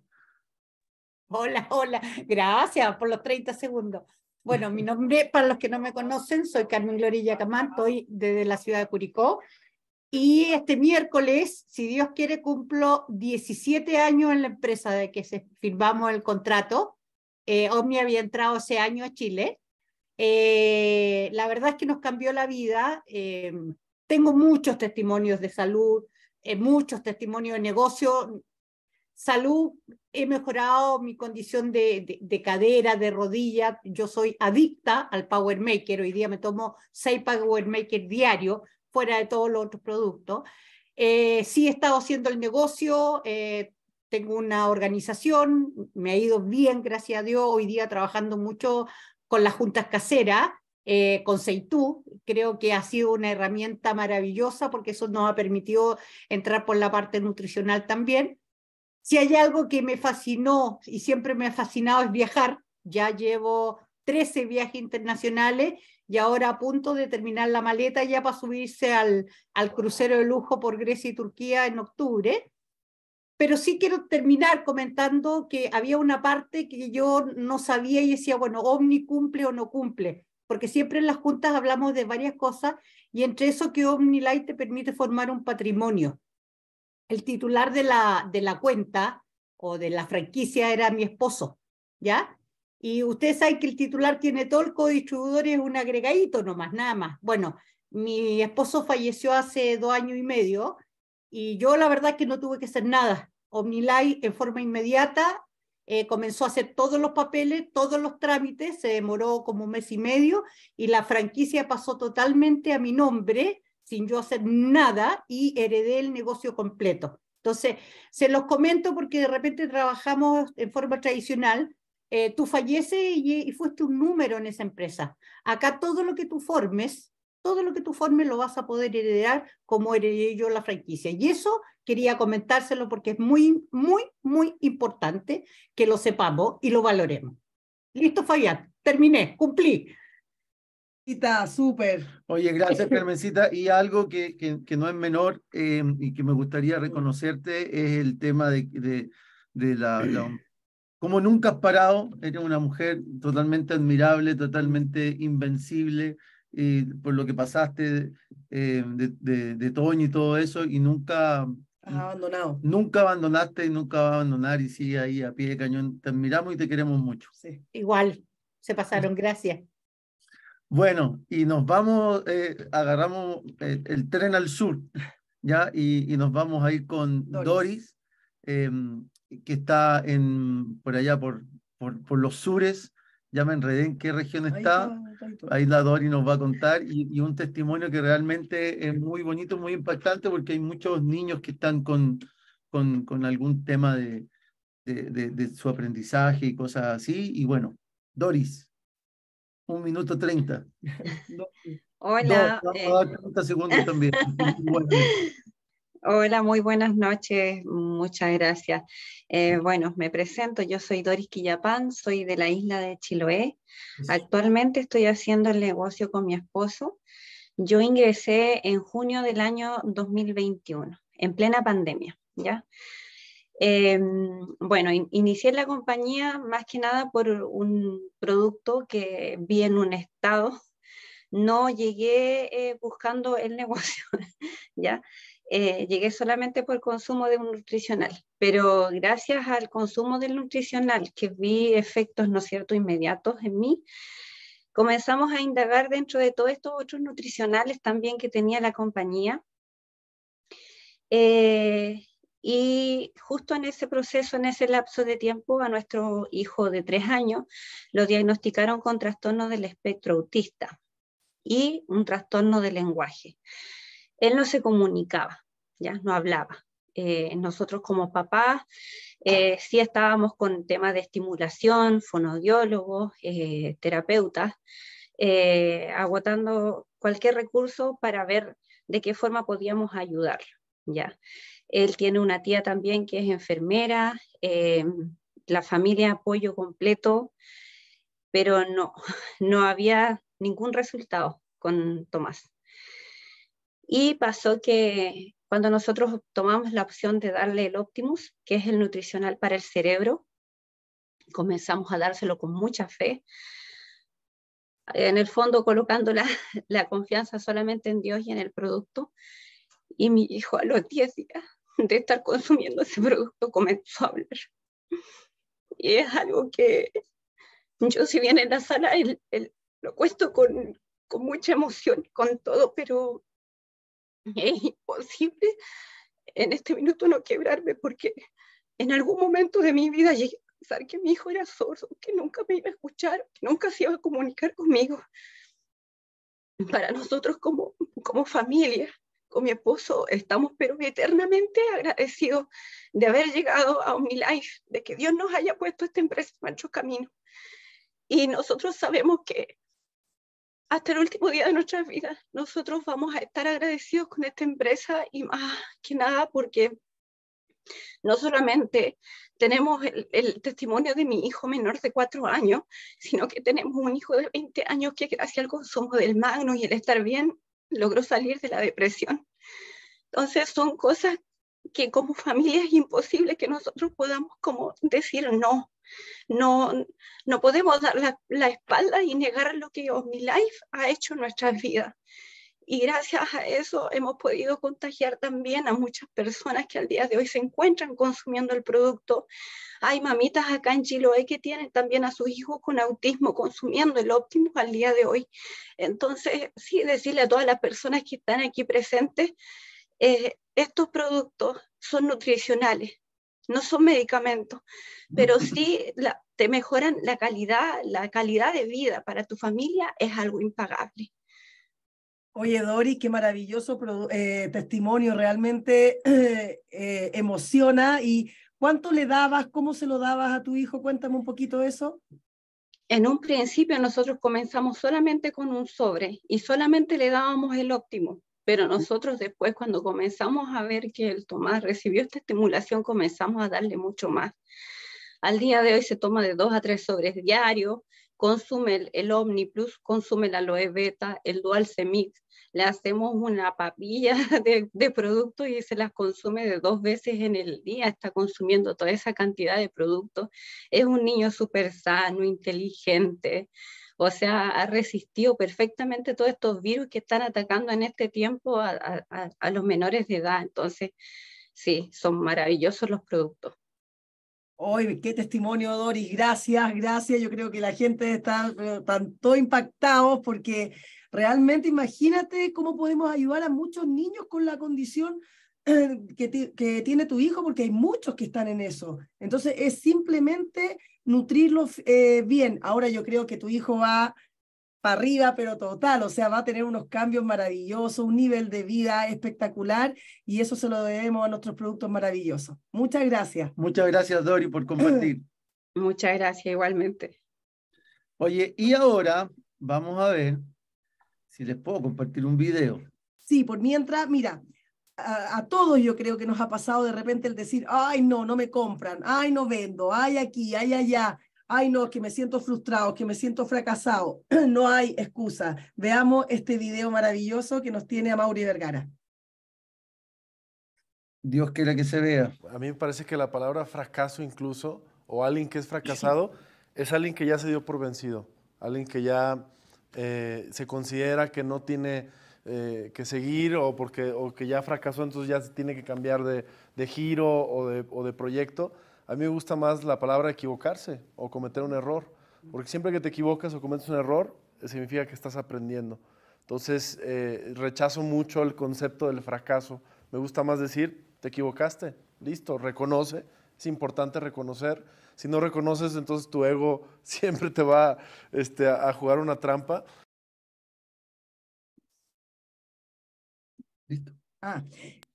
Hola, hola. Gracias por los 30 segundos. Bueno, mi nombre, para los que no me conocen, soy Carmen Glorilla Camar estoy desde la ciudad de Curicó. Y este miércoles, si Dios quiere, cumplo 17 años en la empresa de que se firmamos el contrato. Eh, Omni había entrado ese año a Chile. Eh, la verdad es que nos cambió la vida. Eh, tengo muchos testimonios de salud, eh, muchos testimonios de negocio. Salud, he mejorado mi condición de, cadera, de rodilla. Yo soy adicta al Power Maker. Hoy día me tomo seis Power Maker diario fuera de todos los otros productos. Eh, sí he estado haciendo el negocio, eh, tengo una organización, me ha ido bien, gracias a Dios, hoy día trabajando mucho con las juntas caseras, eh, con ceitú creo que ha sido una herramienta maravillosa porque eso nos ha permitido entrar por la parte nutricional también. Si hay algo que me fascinó y siempre me ha fascinado es viajar, ya llevo 13 viajes internacionales y ahora a punto de terminar la maleta ya para subirse al, al crucero de lujo por Grecia y Turquía en octubre. Pero sí quiero terminar comentando que había una parte que yo no sabía y decía, bueno, Omni cumple o no cumple, porque siempre en las juntas hablamos de varias cosas y entre eso que Omni Light te permite formar un patrimonio. El titular de la, de la cuenta o de la franquicia era mi esposo, ¿ya? Y ustedes saben que el titular tiene todo el codistribuidor y es un agregadito nomás, nada más. Bueno, mi esposo falleció hace dos años y medio y yo la verdad que no tuve que hacer nada. OmniLife en forma inmediata eh, comenzó a hacer todos los papeles, todos los trámites, se demoró como un mes y medio y la franquicia pasó totalmente a mi nombre sin yo hacer nada y heredé el negocio completo. Entonces, se los comento porque de repente trabajamos en forma tradicional eh, tú falleces y, fuiste un número en esa empresa. Acá todo lo que tú formes, todo lo que tú formes lo vas a poder heredar como heredé yo la franquicia. Y eso quería comentárselo porque es muy, muy, muy importante que lo sepamos y lo valoremos. Listo, Fabián, terminé, cumplí. Está súper. Oye, gracias Carmencita. Y algo que, que, no es menor eh, y que me gustaría reconocerte es el tema de, de, la como nunca has parado, eres una mujer totalmente admirable, totalmente invencible, eh, por lo que pasaste eh, de, de, Toño y todo eso, y nunca... Has abandonado. Nunca abandonaste y nunca vas a abandonar y sigue ahí a pie de cañón. Te admiramos y te queremos mucho. Sí. Igual, se pasaron, gracias. Bueno, y nos vamos, eh, agarramos el, tren al sur, ¿ya? Y, nos vamos a ir con Doris. Em, que está en, por allá, por, por, por los sures, ya me enredé en qué región está, ahí la Dori nos va a contar, y, un testimonio que realmente es muy bonito, muy impactante, porque hay muchos niños que están con, con, con algún tema de, de, su aprendizaje y cosas así, y bueno, Doris, un minuto treinta. Hola. 30 eh. segundos también. Hola, muy buenas noches, muchas gracias. Eh, bueno, me presento, yo soy Doris Quillapán, soy de la isla de Chiloé. Actualmente estoy haciendo el negocio con mi esposo. Yo ingresé en junio del año 2021, en plena pandemia, ¿ya? Em, bueno, inicié la compañía más que nada por un producto que vi en un estado. No llegué eh, buscando el negocio, ¿ya? Eh, llegué solamente por consumo de un nutricional, pero gracias al consumo del nutricional que vi efectos, ¿no cierto?, inmediatos en mí, comenzamos a indagar dentro de todos estos otros nutricionales también que tenía la compañía. Eh, y justo en ese proceso, en ese lapso de tiempo, a nuestro hijo de tres años lo diagnosticaron con trastorno del espectro autista y un trastorno del lenguaje él no se comunicaba, ya no hablaba. Eh, nosotros como papás eh, sí estábamos con temas de estimulación, fonodiólogos, eh, terapeutas, agotando cualquier recurso para ver de qué forma podíamos ayudar. Ya. Él tiene una tía también que es enfermera, la familia apoyo completo, pero no, no había ningún resultado con Tomás. Y pasó que cuando nosotros tomamos la opción de darle el Optimus, que es el nutricional para el cerebro, comenzamos a dárselo con mucha fe, en el fondo colocando la, confianza solamente en Dios y en el producto. Y mi hijo a los 10 días de estar consumiendo ese producto comenzó a hablar. Y es algo que yo si bien en la sala lo cuesto con, con mucha emoción, con todo, pero es imposible en este minuto no quebrarme porque en algún momento de mi vida llegué a pensar que mi hijo era sordo, que nunca me iba a escuchar, que nunca se iba a comunicar conmigo. Para nosotros como, como familia, con mi esposo, estamos pero eternamente agradecidos de haber llegado a mi life, de que Dios nos haya puesto esta empresa en nuestro camino. Y nosotros sabemos que hasta el último día de nuestras vidas, nosotros vamos a estar agradecidos con esta empresa y más que nada porque no solamente tenemos el, testimonio de mi hijo menor de cuatro años, sino que tenemos un hijo de 20 años que gracias al consumo del magno y el estar bien logró salir de la depresión. Entonces son cosas que como familia es imposible que nosotros podamos como decir no, no, no podemos dar la, espalda y negar lo que mi Life ha hecho en nuestras vidas. Y gracias a eso hemos podido contagiar también a muchas personas que al día de hoy se encuentran consumiendo el producto. Hay mamitas acá en Chiloé que tienen también a sus hijos con autismo consumiendo el óptimo al día de hoy. Entonces, sí, decirle a todas las personas que están aquí presentes, eh, estos productos son nutricionales, no son medicamentos, pero sí te mejoran la calidad, la calidad de vida para tu familia es algo impagable. Oye, Dori, qué maravilloso eh, testimonio, realmente eh, emociona. ¿Y cuánto le dabas, cómo se lo dabas a tu hijo? Cuéntame un poquito eso. En un principio nosotros comenzamos solamente con un sobre y solamente le dábamos el óptimo, pero nosotros después, cuando comenzamos a ver que el Tomás recibió esta estimulación, comenzamos a darle mucho más. Al día de hoy se toma de dos a tres sobres diarios, consume el, Omni Plus consume la aloe beta, el Dual Semix, le hacemos una papilla de, de productos y se las consume de dos veces en el día, está consumiendo toda esa cantidad de productos. Es un niño súper sano, inteligente, o sea, ha resistido perfectamente todos estos virus que están atacando en este tiempo a, los menores de edad. Entonces, sí, son maravillosos los productos. ¡Ay, qué testimonio, Doris. Gracias, gracias. Yo creo que la gente está eh, tanto impactado porque realmente imagínate cómo podemos ayudar a muchos niños con la condición eh, que, tiene tu hijo, porque hay muchos que están en eso. Entonces, es simplemente nutrirlo eh, bien. Ahora yo creo que tu hijo va para arriba, pero total, o sea, va a tener unos cambios maravillosos, un nivel de vida espectacular y eso se lo debemos a nuestros productos maravillosos. Muchas gracias. Muchas gracias, Dori, por compartir. Muchas gracias igualmente. Oye, y ahora vamos a ver si les puedo compartir un video. Sí, por mientras, mira, a, todos yo creo que nos ha pasado de repente el decir, ay no, no me compran, ay no vendo, ay aquí, ay allá, ay no, que me siento frustrado, que me siento fracasado. no hay excusa. Veamos este video maravilloso que nos tiene a Mauri Vergara. Dios quiera que se vea. A mí me parece que la palabra fracaso incluso, o alguien que es fracasado, es alguien que ya se dio por vencido, alguien que ya eh, se considera que no tiene eh, que seguir o, porque, o que ya fracasó, entonces ya tiene que cambiar de, de giro o de, proyecto. A mí me gusta más la palabra equivocarse o cometer un error, porque siempre que te equivocas o cometes un error, eh, significa que estás aprendiendo. Entonces, eh, rechazo mucho el concepto del fracaso. Me gusta más decir, te equivocaste, listo, reconoce. Es importante reconocer. Si no reconoces, entonces tu ego siempre te va este, a jugar una trampa. Listo. Ah,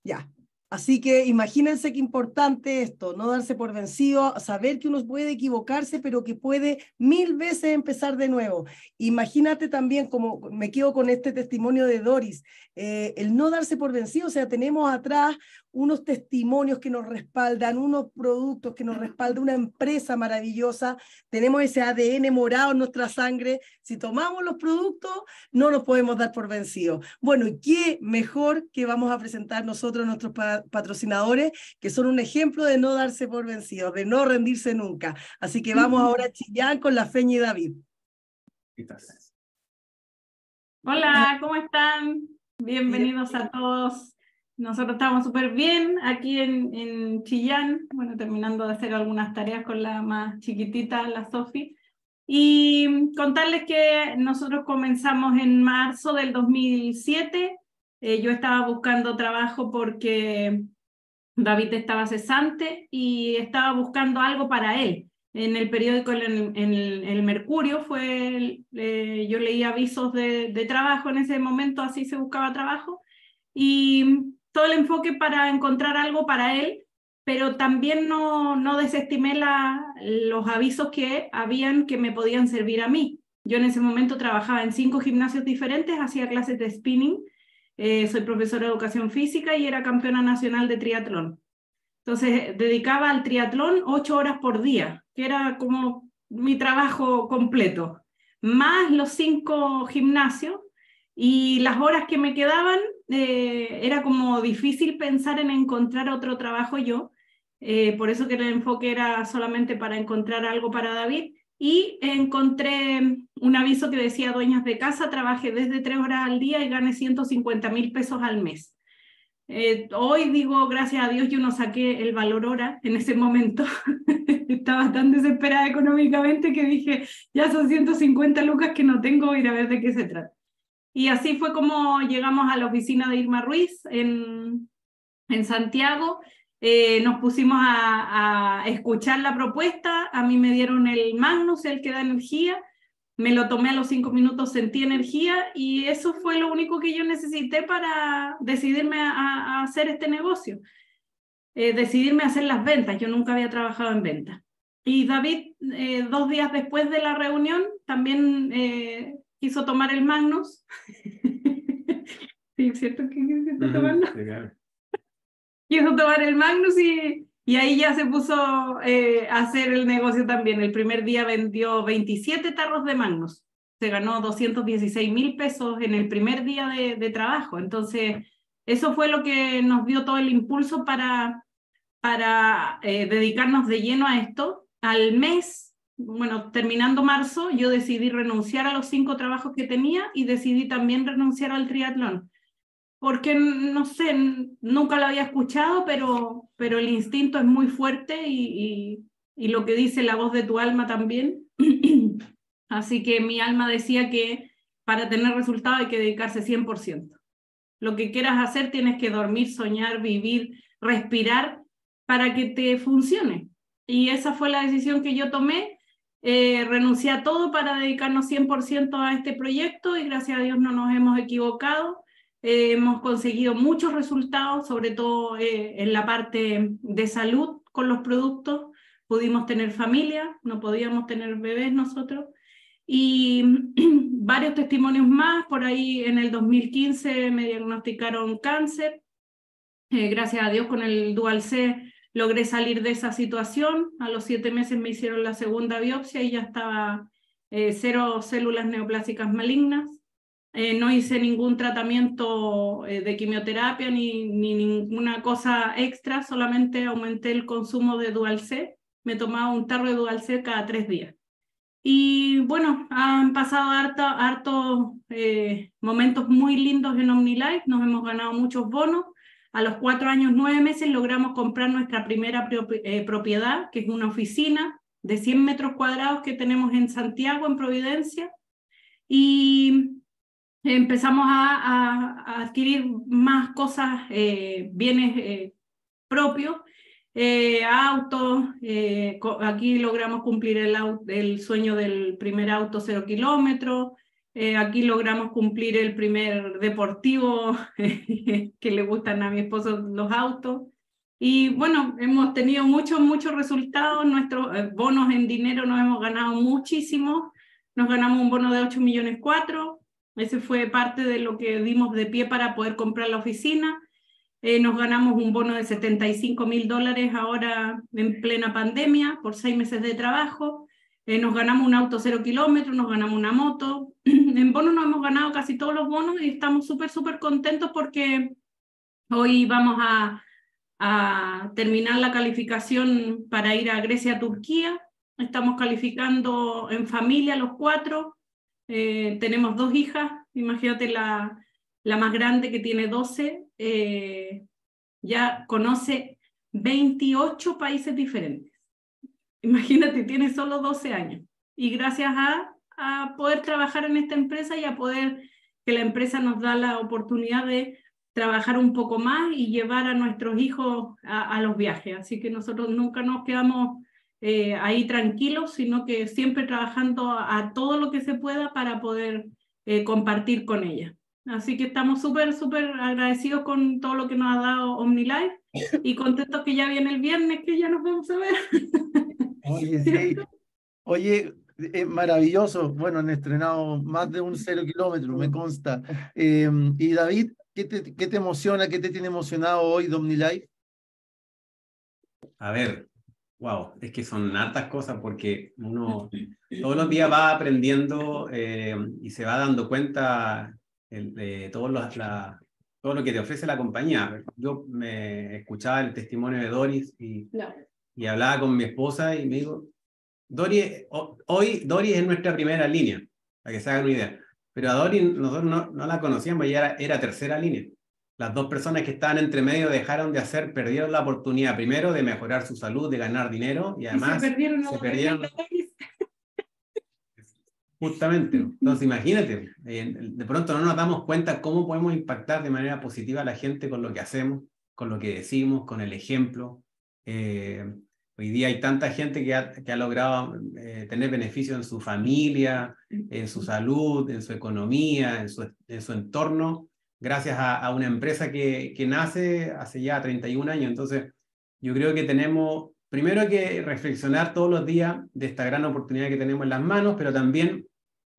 ya. Así que imagínense qué importante esto, no darse por vencido, saber que uno puede equivocarse, pero que puede mil veces empezar de nuevo. Imagínate también, como me quedo con este testimonio de Doris, eh, el no darse por vencido, o sea, tenemos atrás unos testimonios que nos respaldan, unos productos que nos respalda una empresa maravillosa. Tenemos ese ADN morado en nuestra sangre. Si tomamos los productos, no nos podemos dar por vencidos. Bueno, ¿y qué mejor que vamos a presentar nosotros nuestros patrocinadores, que son un ejemplo de no darse por vencidos, de no rendirse nunca? Así que vamos ahora a Chillán con la Feña y David. Hola, ¿cómo están? Bienvenidos a todos nosotros estamos súper bien aquí en, en, Chillán, bueno, terminando de hacer algunas tareas con la más chiquitita, la Sofi. Y contarles que nosotros comenzamos en marzo del 2007. Eh, yo estaba buscando trabajo porque David estaba cesante y estaba buscando algo para él. En el periódico, en, el, Mercurio, fue eh, yo leí avisos de, de trabajo en ese momento, así se buscaba trabajo. Y todo el enfoque para encontrar algo para él, pero también no, no desestimé la, los avisos que habían que me podían servir a mí. Yo en ese momento trabajaba en cinco gimnasios diferentes, hacía clases de spinning, eh, soy profesora de educación física y era campeona nacional de triatlón. Entonces, dedicaba al triatlón ocho horas por día, que era como mi trabajo completo, más los cinco gimnasios y las horas que me quedaban eh, era como difícil pensar en encontrar otro trabajo yo, eh, por eso que el enfoque era solamente para encontrar algo para David. Y encontré un aviso que decía dueñas de casa, trabaje desde tres horas al día y gane 150 mil pesos al mes. Eh, hoy digo, gracias a Dios, yo no saqué el valor hora en ese momento. Estaba tan desesperada económicamente que dije, ya son 150 lucas que no tengo, voy ir a ver de qué se trata. Y así fue como llegamos a la oficina de Irma Ruiz en, Santiago. Eh, nos pusimos a, escuchar la propuesta, a mí me dieron el Magnus, el que da energía, me lo tomé a los cinco minutos, sentí energía y eso fue lo único que yo necesité para decidirme a, hacer este negocio, eh, decidirme a hacer las ventas, yo nunca había trabajado en ventas. Y David, eh, dos días después de la reunión, también quiso tomar el Magnus. sí, es cierto que quiso tomar. tomar el Magnus y, y ahí ya se puso eh, a hacer el negocio también. El primer día vendió 27 tarros de Magnus. Se ganó 216 mil pesos en el primer día de, trabajo. Entonces, eso fue lo que nos dio todo el impulso para, para eh, dedicarnos de lleno a esto. Al mes bueno, terminando marzo, yo decidí renunciar a los cinco trabajos que tenía y decidí también renunciar al triatlón. Porque, no sé, nunca lo había escuchado, pero, pero el instinto es muy fuerte y, y lo que dice la voz de tu alma también. Así que mi alma decía que para tener resultados hay que dedicarse 100%. Lo que quieras hacer tienes que dormir, soñar, vivir, respirar para que te funcione. Y esa fue la decisión que yo tomé eh, renuncié a todo para dedicarnos 100% a este proyecto y gracias a Dios no nos hemos equivocado. Eh, hemos conseguido muchos resultados, sobre todo eh, en la parte de salud con los productos. Pudimos tener familia, no podíamos tener bebés nosotros. Y varios testimonios más, por ahí en el 2015 me diagnosticaron cáncer. gracias a Dios con el Dual C logré salir de esa situación. A los siete meses me hicieron la segunda biopsia y ya estaba eh, cero células neoplásicas malignas. Eh, no hice ningún tratamiento eh, de quimioterapia ni, ni, ninguna cosa extra, solamente aumenté el consumo de Dual C. Me tomaba un tarro de Dual C cada tres días. Y bueno, han pasado hartos harto, momentos muy lindos en OmniLife, nos hemos ganado muchos bonos a los cuatro años, nueve meses, logramos comprar nuestra primera eh, propiedad, que es una oficina de 100 metros cuadrados que tenemos en Santiago, en Providencia, y empezamos a, adquirir más cosas, eh, bienes eh, propios, autos, aquí logramos cumplir el, el, sueño del primer auto cero kilómetros. Eh, aquí logramos cumplir el primer deportivo que le gustan a mi esposo los autos. Y bueno, hemos tenido muchos, muchos resultados. Nuestros eh, bonos en dinero nos hemos ganado muchísimo. Nos ganamos un bono de 8 millones 4. Ese fue parte de lo que dimos de pie para poder comprar la oficina. Eh, nos ganamos un bono de 75 mil dólares ahora en plena pandemia por seis meses de trabajo. Eh, nos ganamos un auto cero kilómetros, nos ganamos una moto. En bonos nos hemos ganado casi todos los bonos y estamos súper, súper contentos porque hoy vamos a, terminar la calificación para ir a Grecia, Turquía. Estamos calificando en familia los cuatro. Eh, tenemos dos hijas, imagínate la, la, más grande que tiene 12, eh, ya conoce 28 países diferentes. Imagínate, tiene solo 12 años y gracias a, a poder trabajar en esta empresa y a poder que la empresa nos da la oportunidad de trabajar un poco más y llevar a nuestros hijos a, los viajes. Así que nosotros nunca nos quedamos eh, ahí tranquilos, sino que siempre trabajando a, todo lo que se pueda para poder eh, compartir con ella. Así que estamos súper, súper agradecidos con todo lo que nos ha dado OmniLife y contentos que ya viene el viernes, que ya nos vamos a ver. Oye, sí. Oye, es eh, maravilloso. Bueno, han estrenado más de un cero kilómetro, me consta. Em, y David, ¿qué te, ¿qué te, emociona? ¿Qué te tiene emocionado hoy, DomniLife? A ver, wow, es que son hartas cosas porque uno todos los días va aprendiendo em, y se va dando cuenta de todos los, la, todo lo que te ofrece la compañía. Yo me escuchaba el testimonio de Doris y y hablaba con mi esposa y me dijo, Dori, hoy Dori es nuestra primera línea, para que se hagan una idea. Pero a Dori nosotros no, la conocíamos, Y era, era, tercera línea. Las dos personas que estaban entre medio dejaron de hacer, perdieron la oportunidad primero de mejorar su salud, de ganar dinero y además se perdieron. Justamente. Entonces, imagínate, eh, de pronto no nos damos cuenta cómo podemos impactar de manera positiva a la gente con lo que hacemos, con lo que decimos, con el ejemplo, eh, hoy día hay tanta gente que ha, logrado eh, tener beneficio en su familia, en su salud, en su economía, en su, entorno, gracias a, una empresa que, nace hace ya 31 años. Entonces, yo creo que tenemos primero que reflexionar todos los días de esta gran oportunidad que tenemos en las manos, pero también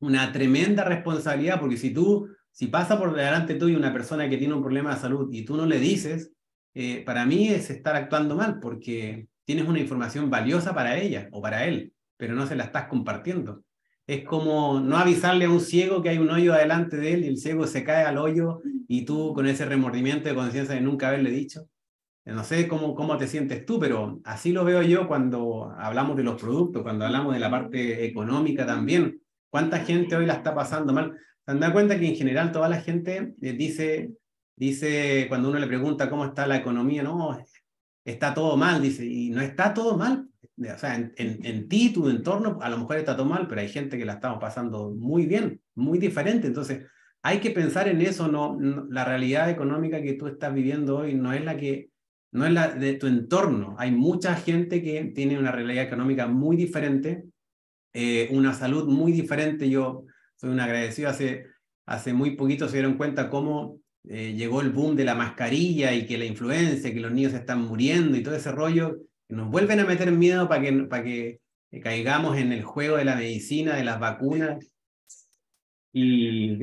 una tremenda responsabilidad, porque si tú, si pasa por delante tuyo una persona que tiene un problema de salud y tú no le dices, eh, para mí es estar actuando mal porque tienes una información valiosa para ella o para él, pero no se la estás compartiendo. Es como no avisarle a un ciego que hay un hoyo adelante de él y el ciego se cae al hoyo y tú con ese remordimiento de conciencia de nunca haberle dicho. Eh, no sé cómo, cómo te sientes tú, pero así lo veo yo cuando hablamos de los productos, cuando hablamos de la parte económica también. ¿Cuánta gente hoy la está pasando mal? Se dan cuenta que en general toda la gente eh, dice, dice, cuando uno le pregunta cómo está la economía, no, está todo mal, dice, y no está todo mal. O sea, en, en, ti, tu entorno, a lo mejor está todo mal, pero hay gente que la estamos pasando muy bien, muy diferente. Entonces, hay que pensar en eso, no, la realidad económica que tú estás viviendo hoy no es la que no es la de tu entorno. Hay mucha gente que tiene una realidad económica muy diferente, eh, una salud muy diferente. Yo soy un agradecido hace hace muy poquito se dieron cuenta cómo eh, llegó el boom de la mascarilla y que la influencia, que los niños están muriendo y todo ese rollo, nos vuelven a meter miedo para que, para que eh, caigamos en el juego de la medicina, de las vacunas. Y,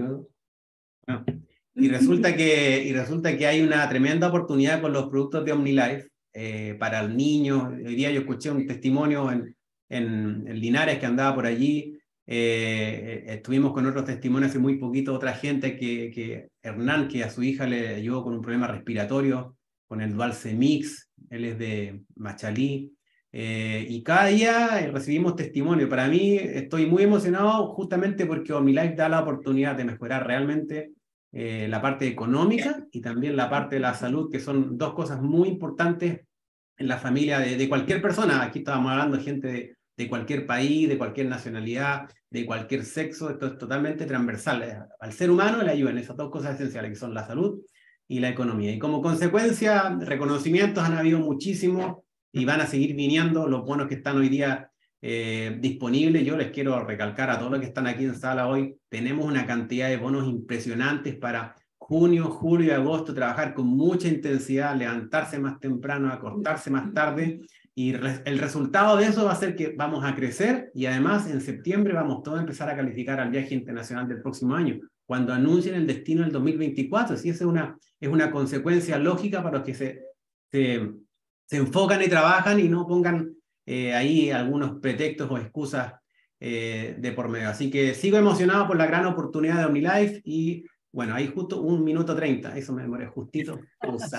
y, resulta, que, y resulta que hay una tremenda oportunidad con los productos de OmniLife eh, para niños. Hoy día yo escuché un testimonio en, en, en Linares que andaba por allí eh, estuvimos con otros testimonios hace muy poquito, otra gente que, que, Hernán, que a su hija le ayudó con un problema respiratorio, con el Dual Mix, él es de Machalí. Eh, y cada día eh, recibimos testimonio. Para mí estoy muy emocionado justamente porque OmniLife da la oportunidad de mejorar realmente la parte económica y también la parte de la salud, que son dos cosas muy importantes en la familia de, de cualquier persona. Aquí estábamos hablando de gente de de cualquier país, de cualquier nacionalidad, de cualquier sexo, esto es totalmente transversal. Eh, al ser humano le ayudan esas dos cosas esenciales, que son la salud y la economía. Y como consecuencia, reconocimientos han habido muchísimos y van a seguir viniendo los bonos que están hoy día eh, disponibles. Yo les quiero recalcar a todos los que están aquí en sala hoy, tenemos una cantidad de bonos impresionantes para junio, julio y agosto, trabajar con mucha intensidad, levantarse más temprano, acortarse más tarde y el resultado de eso va a ser que vamos a crecer y además en septiembre vamos todos a empezar a calificar al viaje internacional del próximo año, cuando anuncien el destino del 2024. así es una, es una consecuencia lógica para los que se, se, se enfocan y trabajan y no pongan eh, ahí algunos pretextos o excusas eh, de por medio. Así que sigo emocionado por la gran oportunidad de OmniLife y bueno, ahí justo un minuto treinta, eso me demoré justito.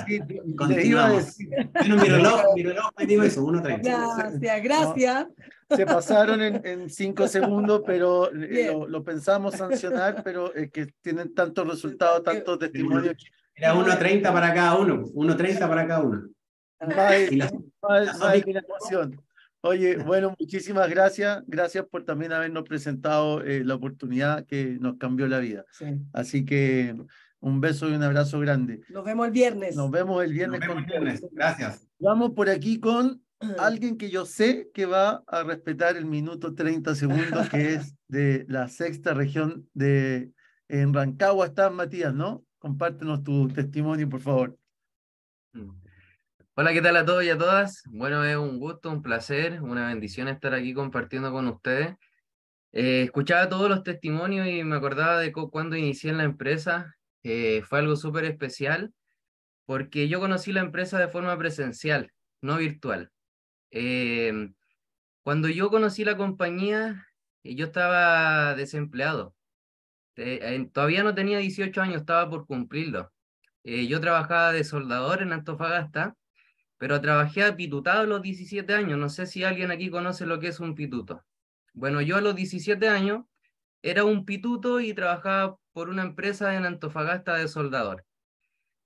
Sí, Continuamos. Bueno, mi reloj, mi reloj me digo eso, 1.30. Gracias, gracias. se pasaron en, en, cinco segundos, pero lo, pensamos sancionar, pero es que tienen tantos resultados, tantos testimonios. Era uno treinta para cada uno, Uno treinta para cada uno. Bye, y la, Oye, bueno, muchísimas gracias. Gracias por también habernos presentado eh, la oportunidad que nos cambió la vida. Así que un beso y un abrazo grande. Nos vemos el viernes. Nos vemos el viernes. Nos el viernes. Gracias. Vamos por aquí con alguien que yo sé que va a respetar el minuto 30 segundos, que es de la sexta región de en Rancagua. está Matías, ¿no? Compártenos tu testimonio, por favor. Mm. Hola, ¿qué tal a todos y a todas? Bueno, es un gusto, un placer, una bendición estar aquí compartiendo con ustedes. Eh, escuchaba todos los testimonios y me acordaba de cuando inicié en la empresa. Eh, fue algo súper especial porque yo conocí la empresa de forma presencial, no virtual. Em, cuando yo conocí la compañía, eh, yo estaba desempleado. todavía no tenía 18 años, estaba por cumplirlo. yo trabajaba de soldador en Antofagasta pero trabajé a pitutado a los 17 años. No sé si alguien aquí conoce lo que es un pituto. Bueno, yo a los 17 años era un pituto y trabajaba por una empresa en Antofagasta de soldador.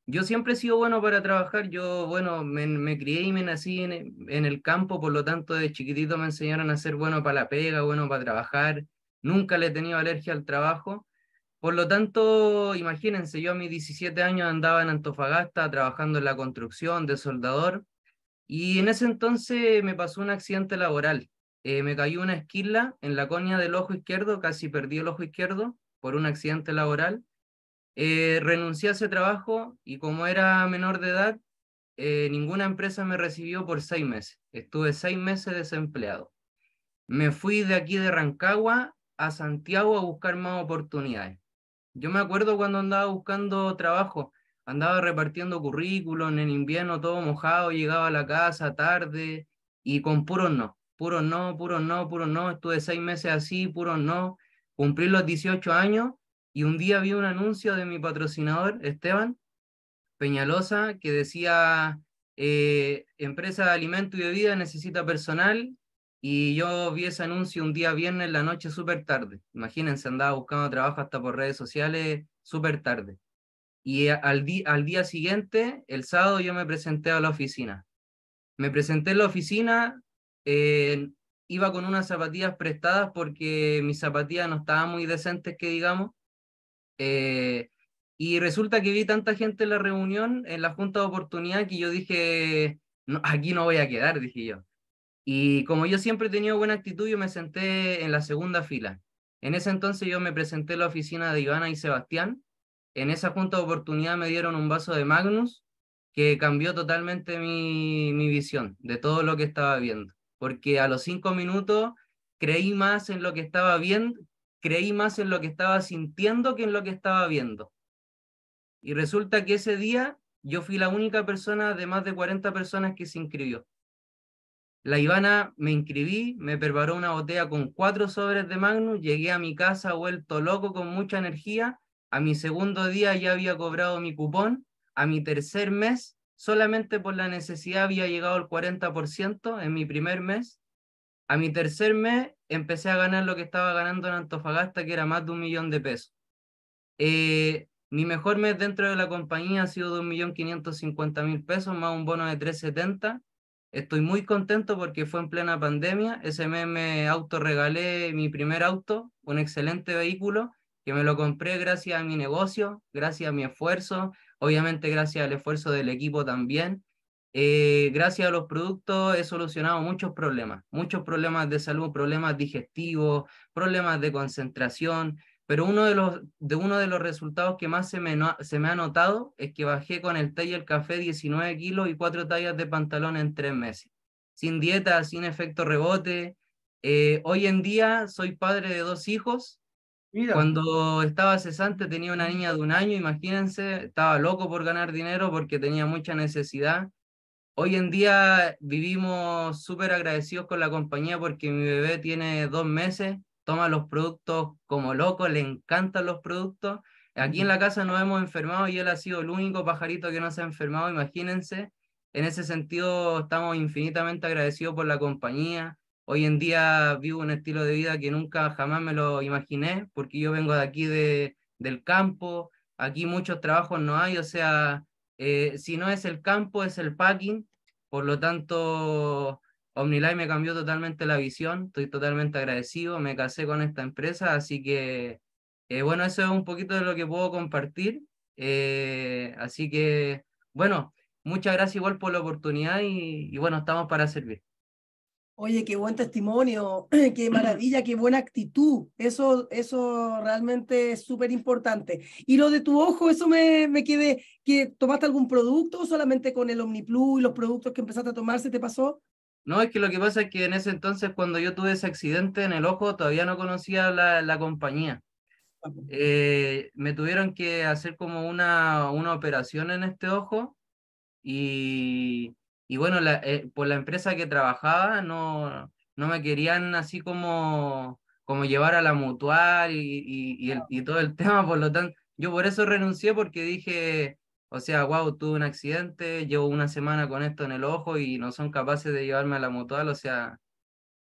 Yo siempre he sido bueno para trabajar, yo, bueno, me, crié y me nací en, en, el campo, por lo tanto, de chiquitito me enseñaron a ser bueno para la pega, bueno para trabajar, nunca le he tenido alergia al trabajo, por lo tanto, imagínense, yo a mis 17 años andaba en Antofagasta trabajando en la construcción de soldador y en ese entonces me pasó un accidente laboral. Eh, me cayó una esquila en la coña del ojo izquierdo, casi perdí el ojo izquierdo por un accidente laboral. Eh, renuncié a ese trabajo y como era menor de edad, eh, ninguna empresa me recibió por seis meses. Estuve seis meses desempleado. Me fui de aquí de Rancagua a Santiago a buscar más oportunidades. Yo me acuerdo cuando andaba buscando trabajo, andaba repartiendo currículum en invierno todo mojado, llegaba a la casa tarde y con puro no, puro no, puro no, puros no, estuve seis meses así, puro no, cumplí los 18 años y un día vi un anuncio de mi patrocinador, Esteban Peñalosa, que decía, eh, empresa de alimento y bebida necesita personal, y yo vi ese anuncio un día viernes en la noche súper tarde. Imagínense, andaba buscando trabajo hasta por redes sociales súper tarde. Y al, al día siguiente, el sábado, yo me presenté a la oficina. Me presenté en la oficina, eh, iba con unas zapatillas prestadas porque mis zapatillas no estaban muy decentes, que digamos. Eh, y resulta que vi tanta gente en la reunión, en la junta de oportunidad, que yo dije, aquí no voy a quedar, dije yo. Y como yo siempre he tenido buena actitud, yo me senté en la segunda fila. En ese entonces yo me presenté en la oficina de Ivana y Sebastián. En esa junta de oportunidad me dieron un vaso de Magnus que cambió totalmente mi, mi visión de todo lo que estaba viendo. Porque a los cinco minutos creí más en lo que estaba viendo, creí más en lo que estaba sintiendo que en lo que estaba viendo. Y resulta que ese día yo fui la única persona de más de 40 personas que se inscribió. La Ivana me inscribí, me preparó una botella con cuatro sobres de Magnus, llegué a mi casa vuelto loco con mucha energía, a mi segundo día ya había cobrado mi cupón, a mi tercer mes solamente por la necesidad había llegado al 40% en mi primer mes, a mi tercer mes empecé a ganar lo que estaba ganando en Antofagasta, que era más de un millón de pesos. Eh, mi mejor mes dentro de la compañía ha sido de un millón mil pesos, más un bono de 370. Estoy muy contento porque fue en plena pandemia. Ese mes me autorregalé mi primer auto, un excelente vehículo, que me lo compré gracias a mi negocio, gracias a mi esfuerzo, obviamente gracias al esfuerzo del equipo también. Eh, gracias a los productos he solucionado muchos problemas, muchos problemas de salud, problemas digestivos, problemas de concentración, pero uno de los, de uno de los resultados que más se me, se me ha notado es que bajé con el té el café 19 kilos y cuatro tallas de pantalón en tres meses, sin dieta, sin efecto rebote. Eh, hoy en día soy padre de dos hijos. Cuando estaba cesante tenía una niña de un año, imagínense, estaba loco por ganar dinero porque tenía mucha necesidad. Hoy en día vivimos súper agradecidos con la compañía porque mi bebé tiene dos meses toma los productos como loco, le encantan los productos. Aquí en la casa nos hemos enfermado y él ha sido el único pajarito que no se ha enfermado, imagínense. En ese sentido, estamos infinitamente agradecidos por la compañía. Hoy en día vivo un estilo de vida que nunca jamás me lo imaginé, porque yo vengo de aquí, de, del campo. Aquí muchos trabajos no hay, o sea, eh, si no es el campo, es el packing. Por lo tanto, OmniLife me cambió totalmente la visión, estoy totalmente agradecido, me casé con esta empresa, así que eh, bueno, eso es un poquito de lo que puedo compartir. Eh, así que bueno, muchas gracias igual por la oportunidad y, bueno, estamos para servir. Oye, qué buen testimonio, qué maravilla, qué buena actitud. Eso, eso realmente es súper importante. Y lo de tu ojo, eso me, me quedé, que tomaste algún producto o solamente con el OmniPlus y los productos que empezaste a tomarse? te pasó? No, es que lo que pasa es que en ese entonces, cuando yo tuve ese accidente en el ojo, todavía no conocía la, compañía. Eh, me tuvieron que hacer como una, una operación en este ojo y, bueno, eh, por la empresa que trabajaba no, no me querían así como, como llevar a la mutual y, y todo el tema, por lo tanto, yo por eso renuncié porque dije, o sea, wow, tuve un accidente, llevo una semana con esto en el ojo y no son capaces de llevarme a la mutual. O sea,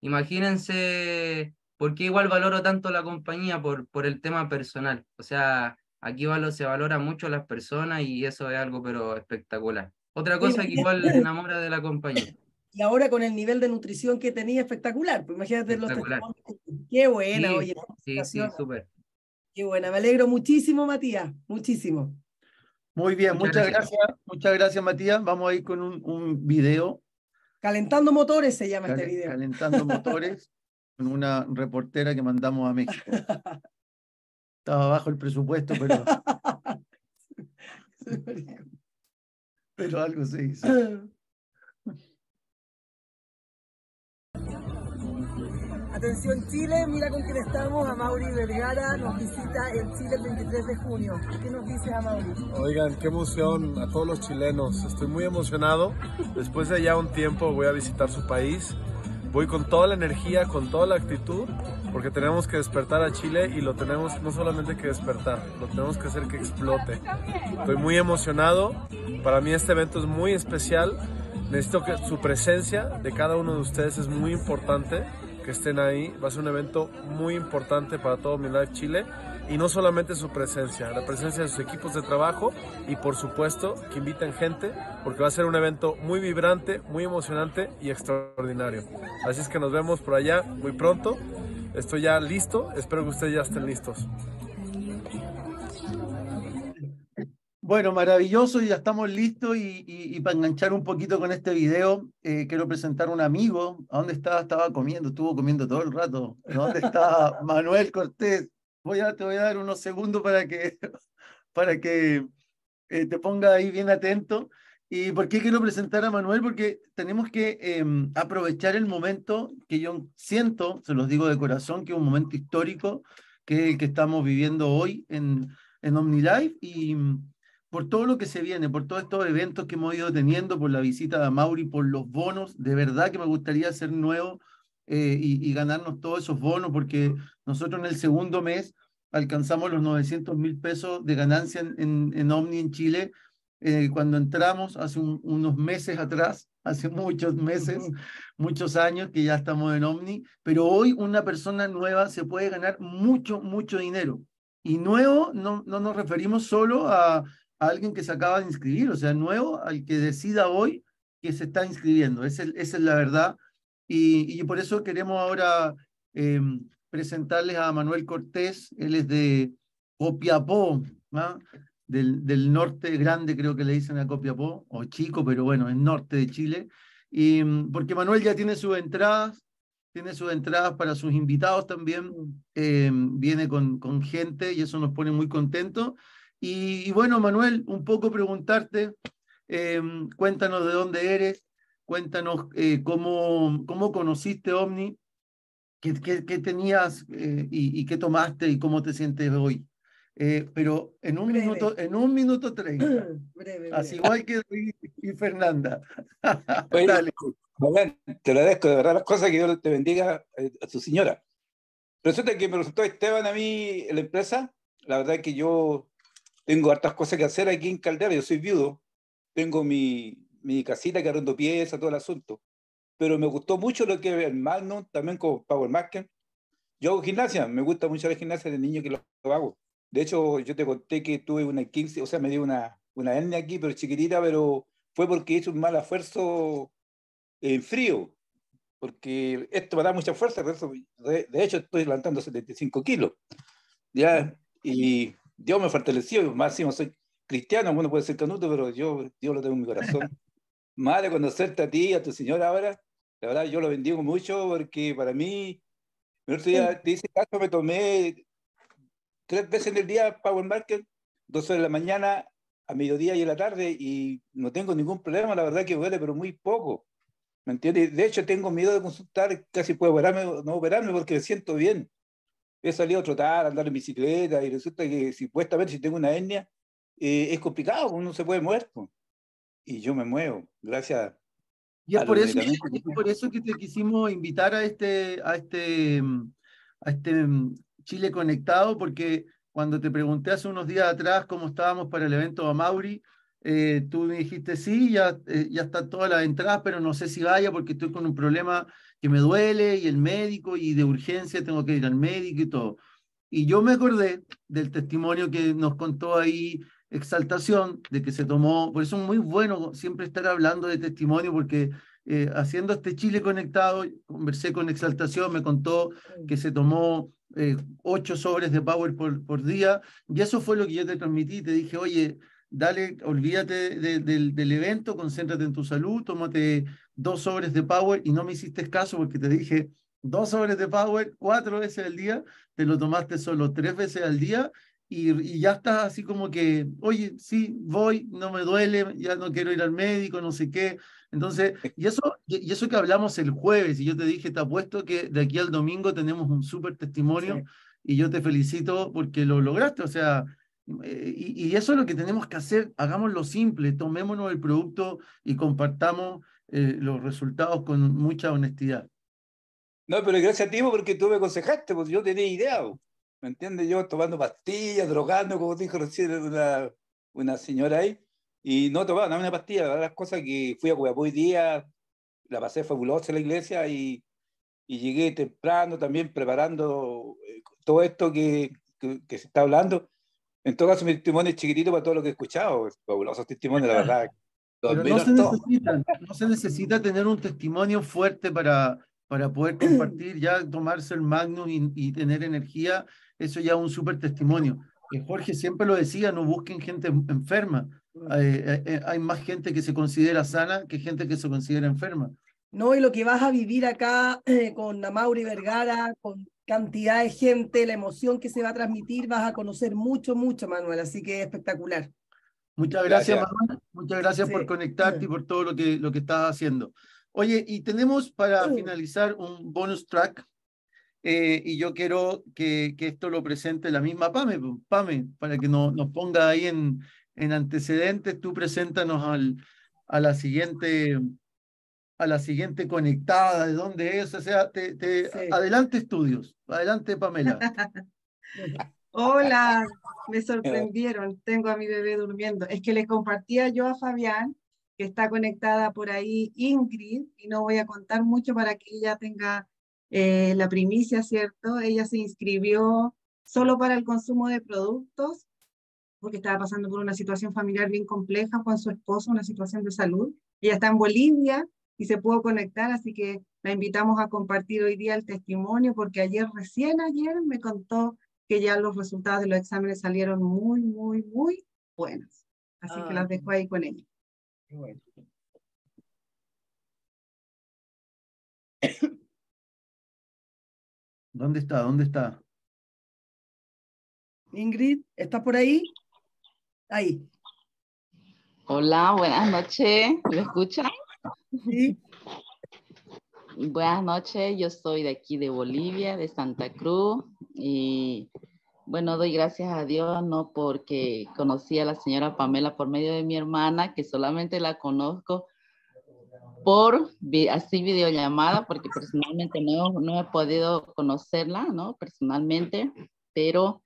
imagínense por qué igual valoro tanto la compañía por, por el tema personal. O sea, aquí se valora mucho las personas y eso es algo pero espectacular. Otra cosa que igual me enamora de la compañía. Y ahora con el nivel de nutrición que tenía, espectacular. Pues imagínate los Qué buena, oye. Sí, sí, súper. Qué buena. Me alegro muchísimo, Matías. Muchísimo. Muy bien, muchas, gracias. Muchas gracias, Matías. Vamos a ir con un, video. Calentando motores se llama este video. Calentando motores con una reportera que mandamos a México. Estaba bajo el presupuesto, pero. pero algo se hizo. Atención Chile, mira con quién estamos, a Mauri Vergara nos visita en Chile el 23 de junio. ¿Qué nos dice Mauri? Oigan, qué emoción a todos los chilenos, estoy muy emocionado. Después de ya un tiempo voy a visitar su país, voy con toda la energía, con toda la actitud, porque tenemos que despertar a Chile y lo tenemos no solamente que despertar, lo tenemos que hacer que explote. Estoy muy emocionado, para mí este evento es muy especial. Necesito que su presencia de cada uno de ustedes es muy importante estén ahí. Va a ser un evento muy importante para todo Mi Live Chile y no solamente su presencia, la presencia de sus equipos de trabajo y por supuesto que inviten gente porque va a ser un evento muy vibrante, muy emocionante y extraordinario. Así es que nos vemos por allá muy pronto. Estoy ya listo, espero que ustedes ya estén listos. Bueno, maravilloso, ya estamos listos y, para enganchar un poquito con este video, eh, quiero presentar a un amigo. ¿A dónde estaba? Estaba comiendo, estuvo comiendo todo el rato. dónde está Manuel Cortés? Voy a, te voy a dar unos segundos para que, para que eh, te ponga ahí bien atento. ¿Y por qué quiero presentar a Manuel? Porque tenemos que em, aprovechar el momento que yo siento, se los digo de corazón, que es un momento histórico, que estamos viviendo hoy en, en OmniLife y por todo lo que se viene, por todos estos eventos que hemos ido teniendo, por la visita de Mauri, por los bonos, de verdad que me gustaría ser nuevo eh, y, ganarnos todos esos bonos, porque nosotros en el segundo mes alcanzamos los 900 mil pesos de ganancia en, Omni en Chile, eh, cuando entramos hace unos meses atrás, hace muchos meses, muchos años que ya estamos en Omni, pero hoy una persona nueva se puede ganar mucho, mucho dinero. Y nuevo no, no nos referimos solo a alguien que se acaba de inscribir, o sea, nuevo, al que decida hoy que se está inscribiendo. Esa es, la verdad. Y, por eso queremos ahora em, presentarles a Manuel Cortés. Él es de Copiapó, ¿ah? del, del, norte grande, creo que le dicen a Copiapó, o chico, pero bueno, es norte de Chile. Y, mm, porque Manuel ya tiene sus entradas, tiene sus entradas para sus invitados también. Mm. Em, viene con, con gente y eso nos pone muy contentos. Y, bueno, Manuel, un poco preguntarte, em, cuéntanos de dónde eres, cuéntanos eh, cómo, cómo conociste Omni, qué, qué, tenías eh, y, qué tomaste y cómo te sientes hoy. Eh, pero en un minuto, en un minuto treinta. Así igual que y Fernanda. Dale. te agradezco de verdad las cosas, que Dios te bendiga a su señora. Resulta que me resultó Esteban a mí la empresa. La verdad que yo tengo hartas cosas que hacer aquí en Caldera, yo soy viudo, tengo mi, mi casita que arrendo pieza, todo el asunto. Pero me gustó mucho lo que el Magnum, también con Power Market. Yo hago gimnasia, me gusta mucho la gimnasia de niño que lo, hago. De hecho, yo te conté que tuve una 15, o sea, me dio una, una hernia aquí, pero chiquitita, pero fue porque hice un mal esfuerzo en frío, porque esto me da mucha fuerza, de hecho estoy levantando 75 kilos. ¿ya? Y Dios me fortaleció, máximo soy cristiano, bueno, puede ser canuto, pero yo, Dios lo tengo en mi corazón. Madre, conocerte a ti, a tu Señor ahora, la verdad yo lo bendigo mucho porque para mí, el otro día, me tomé tres veces en el día Power Market, dos horas de la mañana, a mediodía y en la tarde, y no tengo ningún problema, la verdad que duele, pero muy poco. ¿Me entiendes? De hecho, tengo miedo de consultar, casi puedo operarme, no operarme porque me siento bien he salido a trotar, a andar en bicicleta, y resulta que supuestamente si tengo una etnia, eh, es complicado, pues, uno se puede mover. Pues. Y yo me muevo, gracias. Y es por eso, por eso que te quisimos invitar a este, a este, a este mm, Chile Conectado, porque cuando te pregunté hace unos días atrás cómo estábamos para el evento a Mauri, eh, tú me dijiste, sí, ya, eh, ya están todas las entradas, pero no sé si vaya porque estoy con un problema que me duele y el médico y de urgencia tengo que ir al médico y todo. Y yo me acordé del testimonio que nos contó ahí Exaltación, de que se tomó, por eso es muy bueno siempre estar hablando de testimonio, porque eh, haciendo este Chile conectado, conversé con Exaltación, me contó que se tomó eh, ocho sobres de Power por, por día, y eso fue lo que yo te transmití, te dije, oye, dale, olvídate del, evento, concéntrate en tu salud, tómate dos sobres de Power y no me hiciste caso porque te dije dos sobres de Power cuatro veces al día, te lo tomaste solo tres veces al día y, ya estás así como que, oye, sí, voy, no me duele, ya no quiero ir al médico, no sé qué. Entonces, y eso, y eso que hablamos el jueves, y yo te dije, te apuesto que de aquí al domingo tenemos un súper testimonio y yo te felicito porque lo lograste, o sea, eh, y, eso es lo que tenemos que hacer, hagámoslo simple, tomémonos el producto y compartamos eh, los resultados con mucha honestidad. No, pero gracias a ti porque tú me aconsejaste, porque yo tenía idea, ¿me entiendes? Yo tomando pastillas, drogando, como dijo recién una, una señora ahí, y no tomaba nada una pastilla, las cosas que fui a Cuyapo pues, hoy día, la pasé fabulosa en la iglesia y, y llegué temprano también preparando eh, todo esto que, que, que se está hablando en todo caso, testimonio chiquitito para todo lo que he escuchado. Fabulosos testimonios, la verdad. no, se necesita, tener un testimonio fuerte para, para poder compartir, ya tomarse el magnum y, tener energía, eso ya es un súper testimonio. Eh, Jorge siempre lo decía, no busquen gente enferma. Mm. Eh, eh, hay, más gente que se considera sana que gente que se considera enferma. No, y lo que vas a vivir acá con con Mauri Vergara, con cantidad de gente, la emoción que se va a transmitir, vas a conocer mucho, mucho, Manuel, así que espectacular. Muchas gracias, Manuel, muchas gracias por conectarte y por todo lo que, lo que estás haciendo. Oye, y tenemos para finalizar un bonus track, eh, y yo quiero que, que, esto lo presente la misma Pame, pues, Pame para que no, nos ponga ahí en, en antecedentes, tú preséntanos al, a la siguiente a la siguiente conectada, de dónde es, o sea, te, adelante estudios, adelante Pamela. Hola, me sorprendieron, tengo a mi bebé durmiendo. Es que le compartía yo a Fabián, que está conectada por ahí Ingrid, y no voy a contar mucho para que ella tenga eh, la primicia, ¿cierto? Ella se inscribió solo para el consumo de productos, porque estaba pasando por una situación familiar bien compleja con su esposo, una situación de salud. Ella está en Bolivia, y se pudo conectar, así que la invitamos a compartir hoy día el testimonio porque ayer, recién ayer, me contó que ya los resultados de los exámenes salieron muy, muy, muy buenos. Así que las dejo ahí con ella. ¿Dónde está? ¿Dónde está? Ingrid, ¿está por ahí? Ahí. Hola, buenas noches. ¿Me escuchan? ¿Sí? Buenas noches, yo soy de aquí de Bolivia, de Santa Cruz y bueno, doy gracias a Dios, ¿no? Porque conocí a la señora Pamela por medio de mi hermana, que solamente la conozco por así videollamada, porque personalmente no, no he podido conocerla, ¿no? Personalmente, pero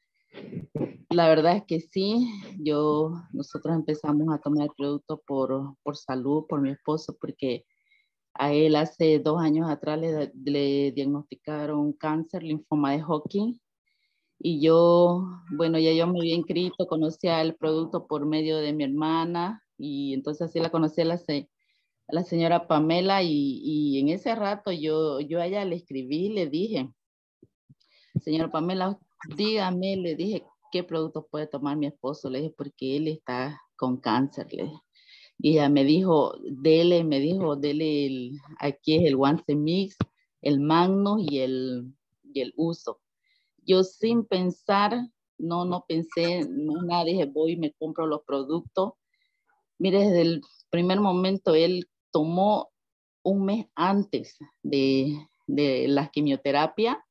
la verdad es que sí, yo, nosotros empezamos a tomar el producto por, por salud, por mi esposo, porque a él hace dos años atrás le, diagnosticaron cáncer, linfoma de Hodgkin, y yo, bueno, ya yo me había inscrito, conocía el producto por medio de mi hermana y entonces así la conocí a la, la señora Pamela y, y, en ese rato yo, yo a ella le escribí, le dije, señora Pamela, dígame, le dije, ¿qué productos puede tomar mi esposo? Le dije, porque él está con cáncer, Y ella me dijo, dele, me dijo, dele, aquí es el Once Mix, el Magno y el, y el Uso. Yo sin pensar, no, no pensé, no nada, dije, voy y me compro los productos. Mire, desde el primer momento él tomó un mes antes de la quimioterapia,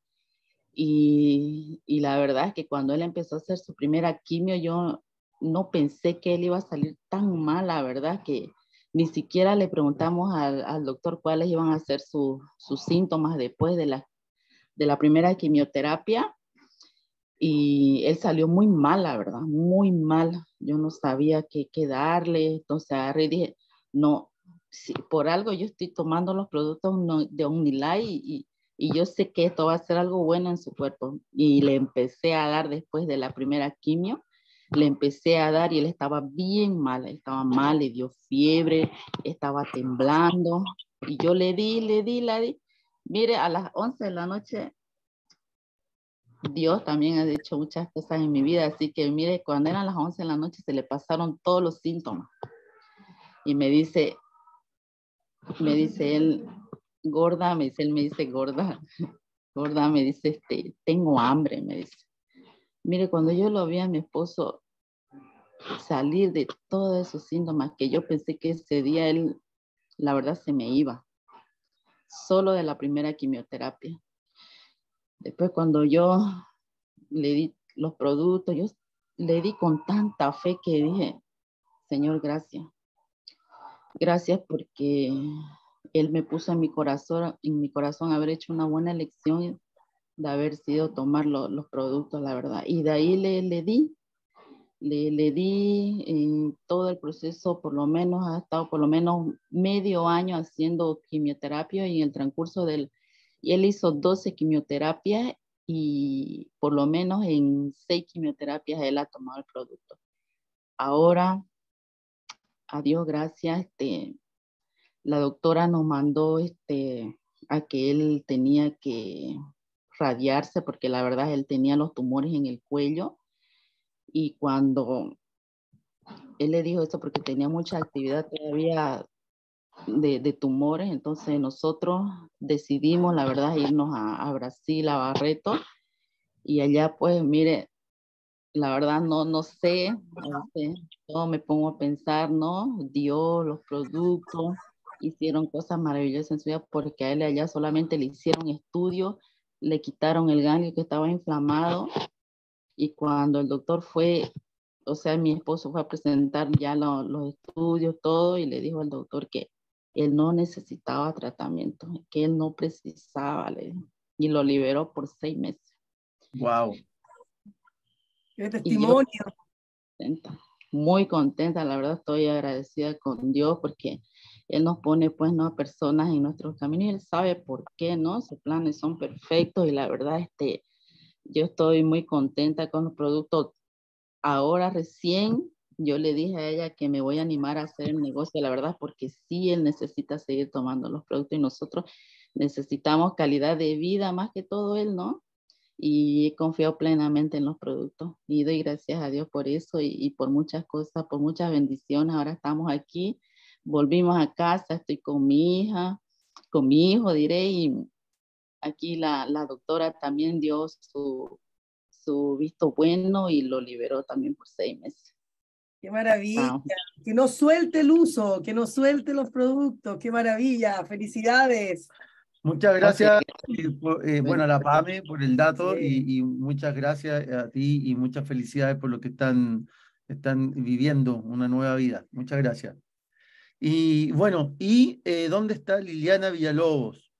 y, la verdad es que cuando él empezó a hacer su primera quimio, yo no pensé que él iba a salir tan mal, la verdad que ni siquiera le preguntamos al, al doctor cuáles iban a ser sus síntomas después de la, de la primera quimioterapia. Y él salió muy mal, la verdad, muy mal. Yo no sabía qué, qué darle. Entonces agarré y dije, no, si por algo yo estoy tomando los productos de Omnilife y, y yo sé que esto va a ser algo bueno en su cuerpo. Y le empecé a dar después de la primera quimio, le empecé a dar y él estaba bien mal, estaba mal, le dio fiebre, estaba temblando. Y yo le di, le di, le di. Mire, a las 11 de la noche, Dios también ha hecho muchas cosas en mi vida, así que mire, cuando eran las 11 de la noche se le pasaron todos los síntomas. Y me dice, me dice él, gorda, me dice, él me dice, gorda, gorda, me dice, este, tengo hambre, me dice. Mire, cuando yo lo vi a mi esposo salir de todos esos síntomas que yo pensé que ese día él, la verdad, se me iba, solo de la primera quimioterapia. Después cuando yo le di los productos, yo le di con tanta fe que dije, Señor, gracias. Gracias porque él me puso en mi corazón, en mi corazón haber hecho una buena elección de haber sido tomar los productos, la verdad. Y de ahí le, le di, le, le di en eh, todo el proceso, por lo menos ha estado por lo menos medio año haciendo quimioterapia y en el transcurso del, y él hizo 12 quimioterapias y por lo menos en 6 quimioterapias él ha tomado el producto. Ahora, a Dios gracias, este, la doctora nos mandó este, a que él tenía que radiarse porque la verdad él tenía los tumores en el cuello y cuando él le dijo eso porque tenía mucha actividad todavía de, tumores, entonces nosotros decidimos la verdad irnos a, Brasil, a Barreto y allá pues mire, la verdad no, no sé, no sé, yo me pongo a pensar, ¿no? Dios, los productos hicieron cosas maravillosas en su vida porque a él allá solamente le hicieron estudios, le quitaron el ganglio que estaba inflamado y cuando el doctor fue, o sea, mi esposo fue a presentar ya los estudios, todo, y le dijo al doctor que él no necesitaba tratamiento, que él no precisaba, le, y lo liberó por seis meses. ¡Wow! ¡Qué testimonio! Muy contenta, la verdad estoy agradecida con Dios porque él nos pone pues nuevas personas en nuestros caminos y Él sabe por qué, ¿no? Sus planes son perfectos y la verdad, este, yo estoy muy contenta con los productos. Ahora recién yo le dije a ella que me voy a animar a hacer el negocio, la verdad, porque sí, él necesita seguir tomando los productos y nosotros necesitamos calidad de vida más que todo él, ¿no? Y confío plenamente en los productos y doy gracias a Dios por eso y, y por muchas cosas, por muchas bendiciones. Ahora estamos aquí volvimos a casa, estoy con mi hija, con mi hijo, diré, y aquí la, la doctora también dio su, su, visto bueno y lo liberó también por seis meses. Qué maravilla, que no suelte el uso, que no suelte los productos, qué maravilla, felicidades. Muchas gracias, eh, eh, bueno, a la PAME por el dato y, y, muchas gracias a ti y muchas felicidades por lo que están, están viviendo, una nueva vida. Muchas gracias. Y bueno, ¿y eh, dónde está Liliana Villalobos?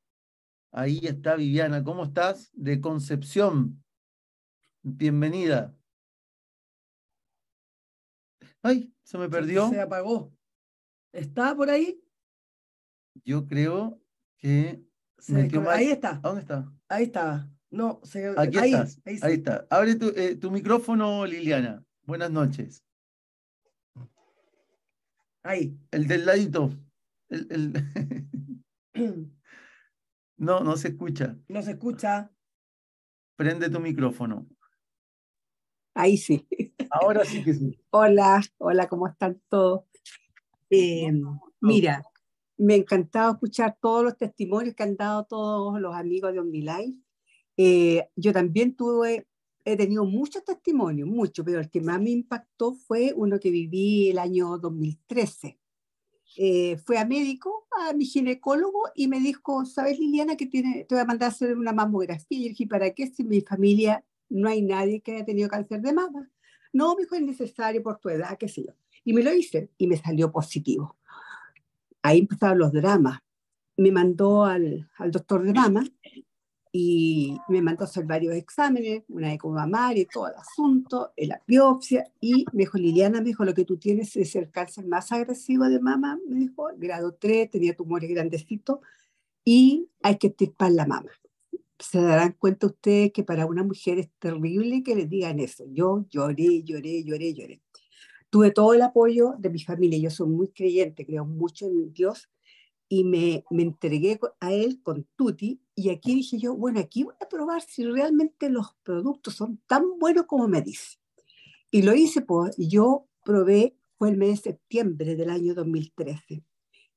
Ahí está Viviana, ¿cómo estás? De Concepción. Bienvenida. Ay, se me perdió. Se apagó. ¿Está por ahí? Yo creo que Ahí está. dónde está? Ahí está. No, se... Aquí ahí, ahí, está. Abre tu, eh, tu micrófono, Liliana. Buenas noches. Ahí. El del ladito. El, no, no se escucha. No se escucha. Prende tu micrófono. Ahí sí. Ahora sí que sí. Hola, hola, ¿cómo están todos? Eh, mira, me ha encantado escuchar todos los testimonios que han dado todos los amigos de OmniLife. Eh, yo también tuve he tenido muchos testimonios, muchos, pero el que más me impactó fue uno que viví el año 2013. Eh, fue a médico, a mi ginecólogo, y me dijo, ¿sabes Liliana que tiene, te voy a mandar a hacer una mamografía? Y dije, ¿para qué si en mi familia no hay nadie que haya tenido cáncer de mama? No, me dijo, es necesario por tu edad, qué sí. yo. Y me lo hice y me salió positivo. Ahí empezaron los dramas. Me mandó al, al doctor de mama y me mandó hacer varios exámenes, una eco y todo el asunto, eh, la biopsia, y me dijo, Liliana, me dijo, lo que tú tienes es el cáncer más agresivo de mama, me dijo, grado 3, tenía tumores grandecitos, y hay que extirpar la mama. Se darán cuenta ustedes que para una mujer es terrible que les digan eso. Yo lloré, lloré, lloré, lloré. Tuve todo el apoyo de mi familia, yo soy muy creyente, creo mucho en Dios, y me, me, entregué a él con Tuti y aquí dije yo, bueno, aquí voy a probar si realmente los productos son tan buenos como me dice. Y lo hice, pues yo probé, fue el mes de septiembre del año 2013.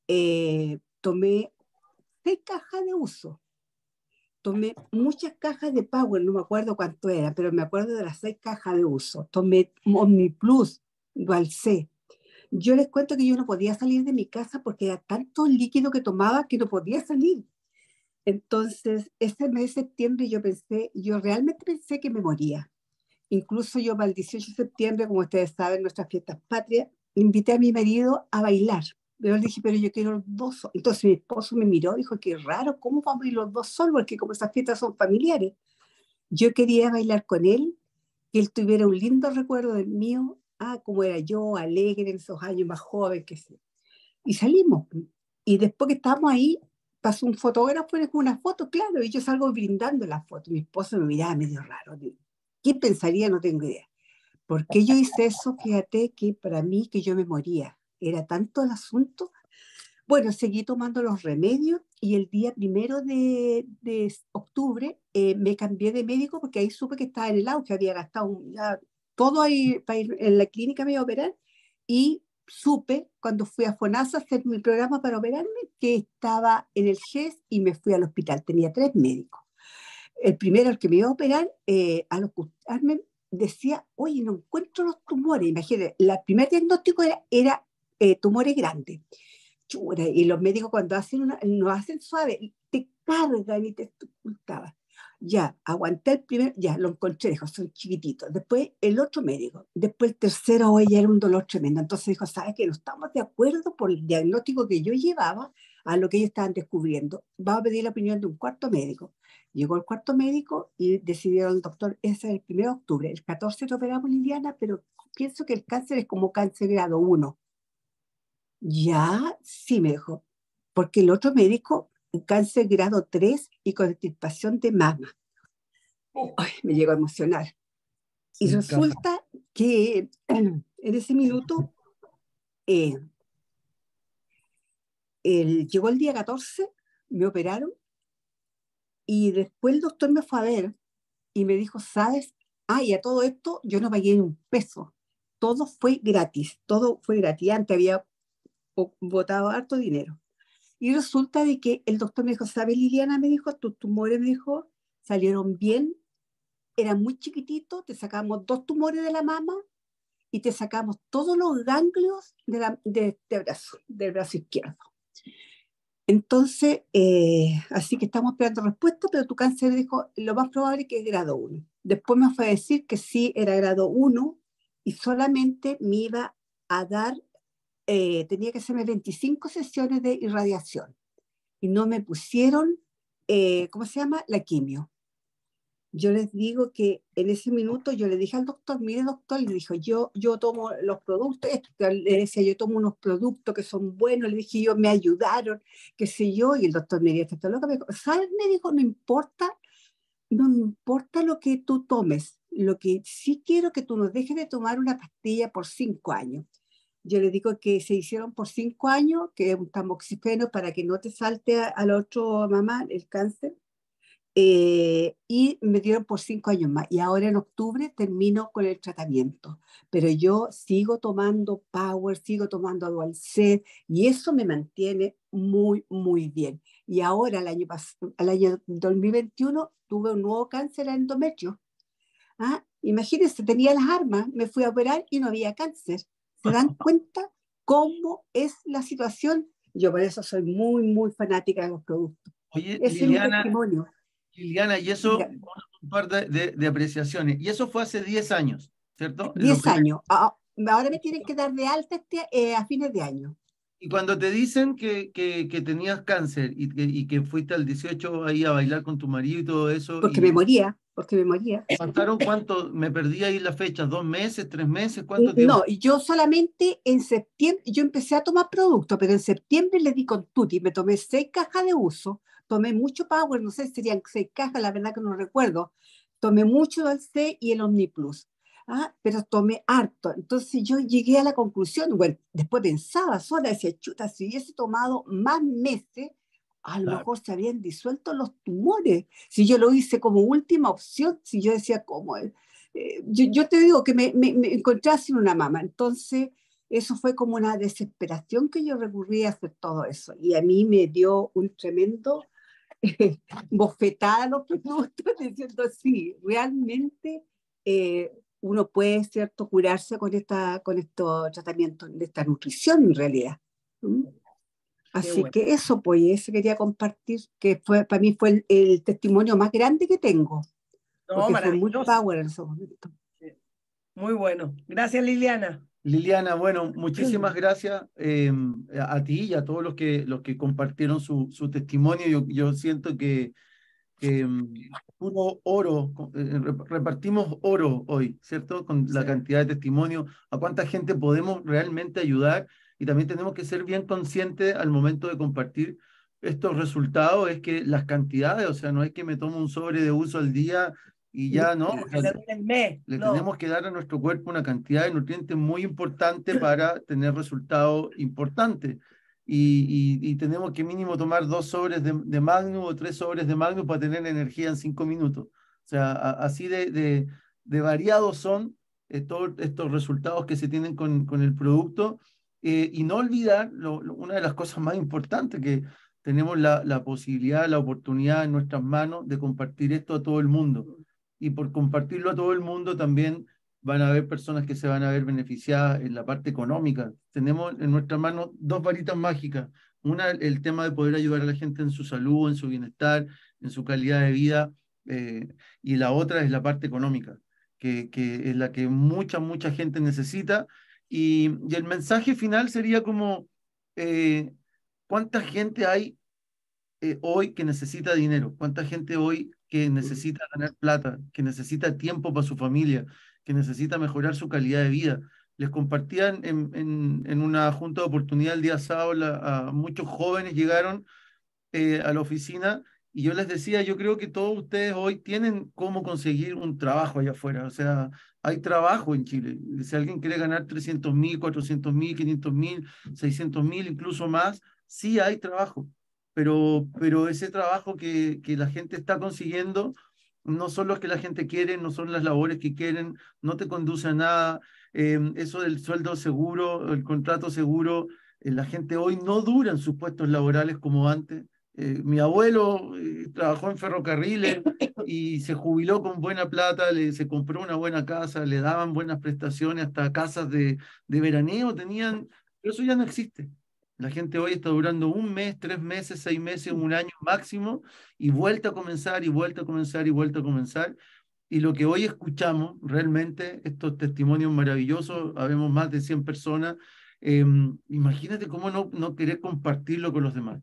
Eh, tomé seis cajas de uso, tomé muchas cajas de Power, no me acuerdo cuánto era, pero me acuerdo de las seis cajas de uso. Tomé Plus Dual C, yo les cuento que yo no podía salir de mi casa porque era tanto líquido que tomaba que no podía salir. Entonces, ese mes de septiembre yo pensé, yo realmente pensé que me moría. Incluso yo para el 18 de septiembre, como ustedes saben, nuestras fiestas patrias, invité a mi marido a bailar. Yo le dije, pero yo quiero los dos. Entonces mi esposo me miró, dijo, qué raro, ¿cómo vamos a ir los dos solos? Porque como esas fiestas son familiares. Yo quería bailar con él, que él tuviera un lindo recuerdo del mío ah, cómo era yo, alegre en esos años, más joven, que sé. Y salimos. Y después que estábamos ahí, pasó un fotógrafo y con una foto, claro, y yo salgo brindando la foto. Mi esposo me miraba medio raro. ¿Qué pensaría? No tengo idea. Porque yo hice eso? Fíjate que para mí, que yo me moría. Era tanto el asunto. Bueno, seguí tomando los remedios y el día primero de, octubre eh, me cambié de médico porque ahí supe que estaba en el auge, había gastado un, todo ahí en la clínica me iba a operar y supe cuando fui a FONASA a hacer mi programa para operarme que estaba en el GES y me fui al hospital. Tenía tres médicos. El primero, el que me iba a operar, eh, al ocultarme, decía, oye, no encuentro los tumores. Imagínate, el primer diagnóstico era, eh, tumores grandes. y los médicos cuando hacen una, hacen suave, te cargan y te ocultaban ya, aguanté el primer, ya, lo encontré, dijo, son chiquititos. Después el otro médico, después el tercero, ya era un dolor tremendo. Entonces dijo, ¿sabes que No estamos de acuerdo por el diagnóstico que yo llevaba a lo que ellos estaban descubriendo. Vamos a pedir la opinión de un cuarto médico. Llegó el cuarto médico y decidieron, doctor, ese es el primero de octubre. El 14 lo operamos Indiana, pero pienso que el cáncer es como cáncer grado 1. Ya, sí, me dijo, porque el otro médico cáncer grado 3 y con extirpación de mama. Oh. me llegó a emocionar. Y resulta que en ese minuto eh, llegó el día 14, me operaron y después el doctor me fue a ver y me dijo, ¿sabes? Ay, a todo esto yo no pagué un peso. Todo fue gratis, todo fue gratis. Antes había votado harto dinero. Y resulta de que el doctor me dijo, ¿sabes Liliana? Me dijo, tus tumores, me dijo, salieron bien, eran muy chiquititos, te sacamos dos tumores de la mama y te sacamos todos los ganglios de, este brazo, del brazo izquierdo. Entonces, eh, así que estamos esperando respuesta, pero tu cáncer dijo, lo más probable que es grado 1. Después me fue a decir que sí era grado 1 y solamente me iba a dar eh, tenía que hacerme 25 sesiones de irradiación y no me pusieron, eh, ¿cómo se llama? La quimio. Yo les digo que en ese minuto yo le dije al doctor, mire doctor, le dijo, yo, yo tomo los productos, le decía, yo tomo unos productos que son buenos, le dije, yo me ayudaron, qué sé yo, y el doctor me dijo, me dijo, no importa, no me importa lo que tú tomes, lo que sí quiero que tú nos dejes de tomar una pastilla por cinco años yo le digo que se hicieron por cinco años, que es un tamoxifeno para que no te salte al otro mamá el cáncer. Eh, y me dieron por cinco años más. Y ahora en octubre termino con el tratamiento. Pero yo sigo tomando Power, sigo tomando C y eso me mantiene muy, muy bien. Y ahora, el año, al año 2021, tuve un nuevo cáncer endometrio. ¿Ah? Imagínense, tenía las armas, me fui a operar y no había cáncer. ¿Se dan cuenta cómo es la situación? Yo por eso soy muy, muy fanática de los productos. Oye, es Liliana, testimonio. Liliana, y eso, un par de, de, apreciaciones. Y eso fue hace 10 años, ¿cierto? 10 ah, ah, años. Ahora me tienen que dar de alta este, eh, a fines de año. Y cuando te dicen que, que, tenías cáncer y que, y que, fuiste al 18 ahí a bailar con tu marido y todo eso. Porque me moría porque me moría. ¿Faltaron cuánto? Me perdí ahí la fecha, dos meses, tres meses, cuánto eh, tiempo? No, yo solamente en septiembre, yo empecé a tomar producto, pero en septiembre le di con tutti, me tomé seis cajas de uso, tomé mucho power, no sé, serían seis cajas, la verdad que no recuerdo, tomé mucho del C y el Omniplus. ¿ah? pero tomé harto. Entonces yo llegué a la conclusión, bueno, después pensaba sola, decía, chuta, si hubiese tomado más meses, a lo mejor se habían disuelto los tumores. Si yo lo hice como última opción, si yo decía, ¿cómo eh, eh, yo, te digo que me, me, encontré sin una mama. Entonces, eso fue como una desesperación que yo recurrí a hacer todo eso. Y a mí me dio un tremendo bofetado, bofetada los productos, diciendo, sí, realmente eh, uno puede, ¿cierto?, curarse con, esta, con estos tratamientos, de esta nutrición en realidad. Así que eso, pues, eso quería compartir, que fue, para mí fue el, testimonio más grande que tengo. fue muy power en ese momento. Muy bueno. Gracias, Liliana. Liliana, bueno, muchísimas gracias em, a ti y a todos los que, los que compartieron su, testimonio. Yo, siento que, que em, oro, eh, repartimos oro hoy, ¿cierto? Con la cantidad de testimonio, a cuánta gente podemos realmente ayudar y también tenemos que ser bien conscientes al momento de compartir estos resultados, es que las cantidades, o sea, no es que me tomo un sobre de uso al día y ya no. el mes le tenemos que dar a nuestro cuerpo una cantidad de nutrientes muy importante para tener resultados importantes. Y, tenemos que mínimo tomar dos sobres de, de Magnum o tres sobres de Magnum para tener energía en cinco minutos. O sea, así de, de, variados son estos, estos resultados que se tienen con, con el producto eh, y no olvidar una de las cosas más importantes, que tenemos la, posibilidad, la oportunidad en nuestras manos de compartir esto a todo el mundo. Y por compartirlo a todo el mundo también van a haber personas que se van a ver beneficiadas en la parte económica. Tenemos en nuestras manos dos varitas mágicas. Una, el tema de poder ayudar a la gente en su salud, en su bienestar, en su calidad de vida. Eh, y la otra es la parte económica, que, que es la que mucha, mucha gente necesita y, el mensaje final sería como, eh, ¿cuánta gente hay eh, hoy que necesita dinero? ¿Cuánta gente hoy que necesita ganar plata, que necesita tiempo para su familia, que necesita mejorar su calidad de vida? Les compartían en, una junta de oportunidad el día sábado, a muchos jóvenes llegaron eh, a la oficina y yo les decía, yo creo que todos ustedes hoy tienen cómo conseguir un trabajo allá afuera. O sea, hay trabajo en Chile. Si alguien quiere ganar 300 mil, 400 mil, 500 mil, 600 mil, incluso más, sí hay trabajo. Pero, pero ese trabajo que, que la gente está consiguiendo no son los que la gente quiere, no son las labores que quieren, no te conduce a nada. Em, eso del sueldo seguro, el contrato seguro, eh, la gente hoy no dura en sus puestos laborales como antes. Eh, mi abuelo eh, trabajó en ferrocarriles y se jubiló con buena plata, le, se compró una buena casa, le daban buenas prestaciones, hasta casas de, de veraneo tenían, pero eso ya no existe. La gente hoy está durando un mes, tres meses, seis meses, un año máximo, y vuelta a comenzar, y vuelta a comenzar, y vuelta a comenzar. Y lo que hoy escuchamos, realmente, estos testimonios maravillosos, habemos más de 100 personas, em, imagínate cómo no, no querer compartirlo con los demás.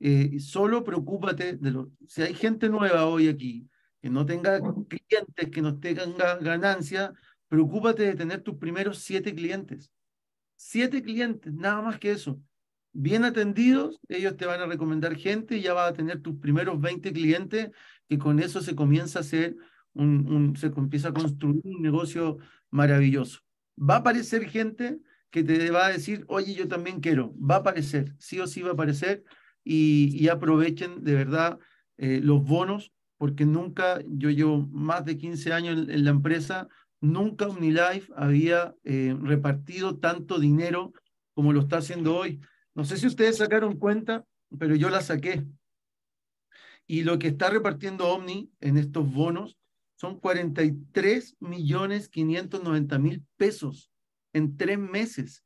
Eh, solo preocúpate de lo, si hay gente nueva hoy aquí, que no tenga clientes, que no tenga ganancia, preocúpate de tener tus primeros siete clientes. Siete clientes, nada más que eso. Bien atendidos, ellos te van a recomendar gente y ya vas a tener tus primeros 20 clientes, que con eso se comienza a hacer un, se empieza a construir un negocio maravilloso. Va a aparecer gente que te va a decir, oye, yo también quiero. Va a aparecer, sí o sí va a aparecer y, aprovechen de verdad eh, los bonos, porque nunca, yo llevo más de 15 años en, la empresa, nunca Omnilife había eh, repartido tanto dinero como lo está haciendo hoy. No sé si ustedes sacaron cuenta, pero yo la saqué. Y lo que está repartiendo Omni en estos bonos son 43 millones 590 mil pesos en tres meses.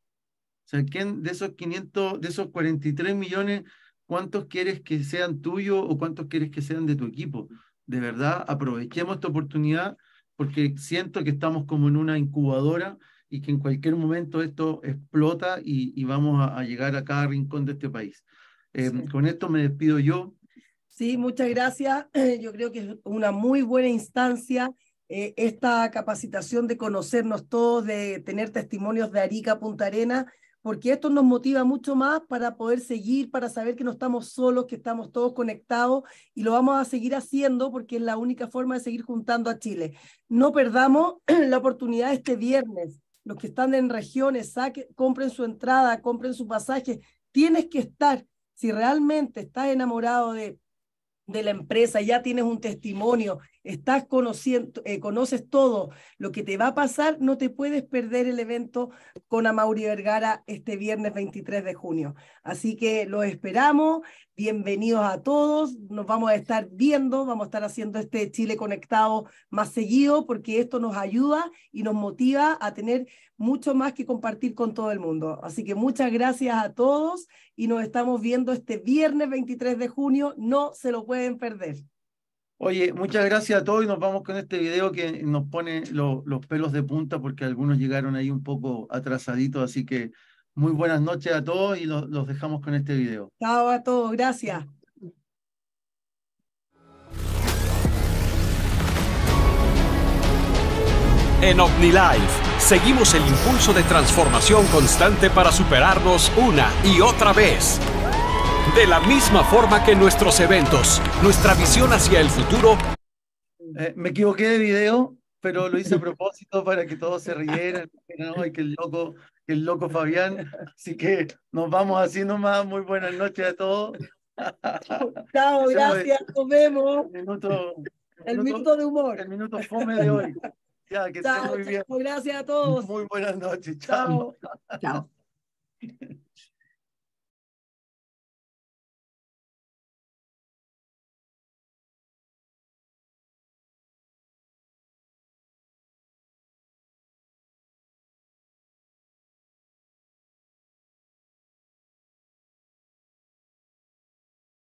O sea, ¿quién de esos 500, de esos 43 millones, cuántos quieres que sean tuyos o cuántos quieres que sean de tu equipo. De verdad, aprovechemos esta oportunidad porque siento que estamos como en una incubadora y que en cualquier momento esto explota y, vamos a, llegar a cada rincón de este país. Eh, con esto me despido yo. Sí, muchas gracias. Yo creo que es una muy buena instancia eh, esta capacitación de conocernos todos, de tener testimonios de Arica Punta Arena porque esto nos motiva mucho más para poder seguir, para saber que no estamos solos, que estamos todos conectados y lo vamos a seguir haciendo porque es la única forma de seguir juntando a Chile. No perdamos la oportunidad este viernes. Los que están en regiones, compren su entrada, compren su pasaje. Tienes que estar, si realmente estás enamorado de, de la empresa, ya tienes un testimonio estás conociendo, eh, conoces todo lo que te va a pasar, no te puedes perder el evento con Amaury Vergara este viernes 23 de junio. Así que los esperamos, bienvenidos a todos, nos vamos a estar viendo, vamos a estar haciendo este Chile Conectado más seguido porque esto nos ayuda y nos motiva a tener mucho más que compartir con todo el mundo. Así que muchas gracias a todos y nos estamos viendo este viernes 23 de junio, no se lo pueden perder. Oye, muchas gracias a todos y nos vamos con este video que nos pone los pelos de punta porque algunos llegaron ahí un poco atrasaditos, así que muy buenas noches a todos y los dejamos con este video. Chao a todos, gracias. En OmniLife seguimos el impulso de transformación constante para superarnos una y otra vez de la misma forma que nuestros eventos, nuestra visión hacia el futuro. Eh, me equivoqué de video, pero lo hice a propósito para que todos se rieran, y que el loco, el loco Fabián. Así que nos vamos haciendo más Muy buenas noches a todos. Chao, gracias. comemos El minuto, de humor. El minuto fome de hoy. Ya, muy gracias a todos. Muy buenas noches. Chao. Chao.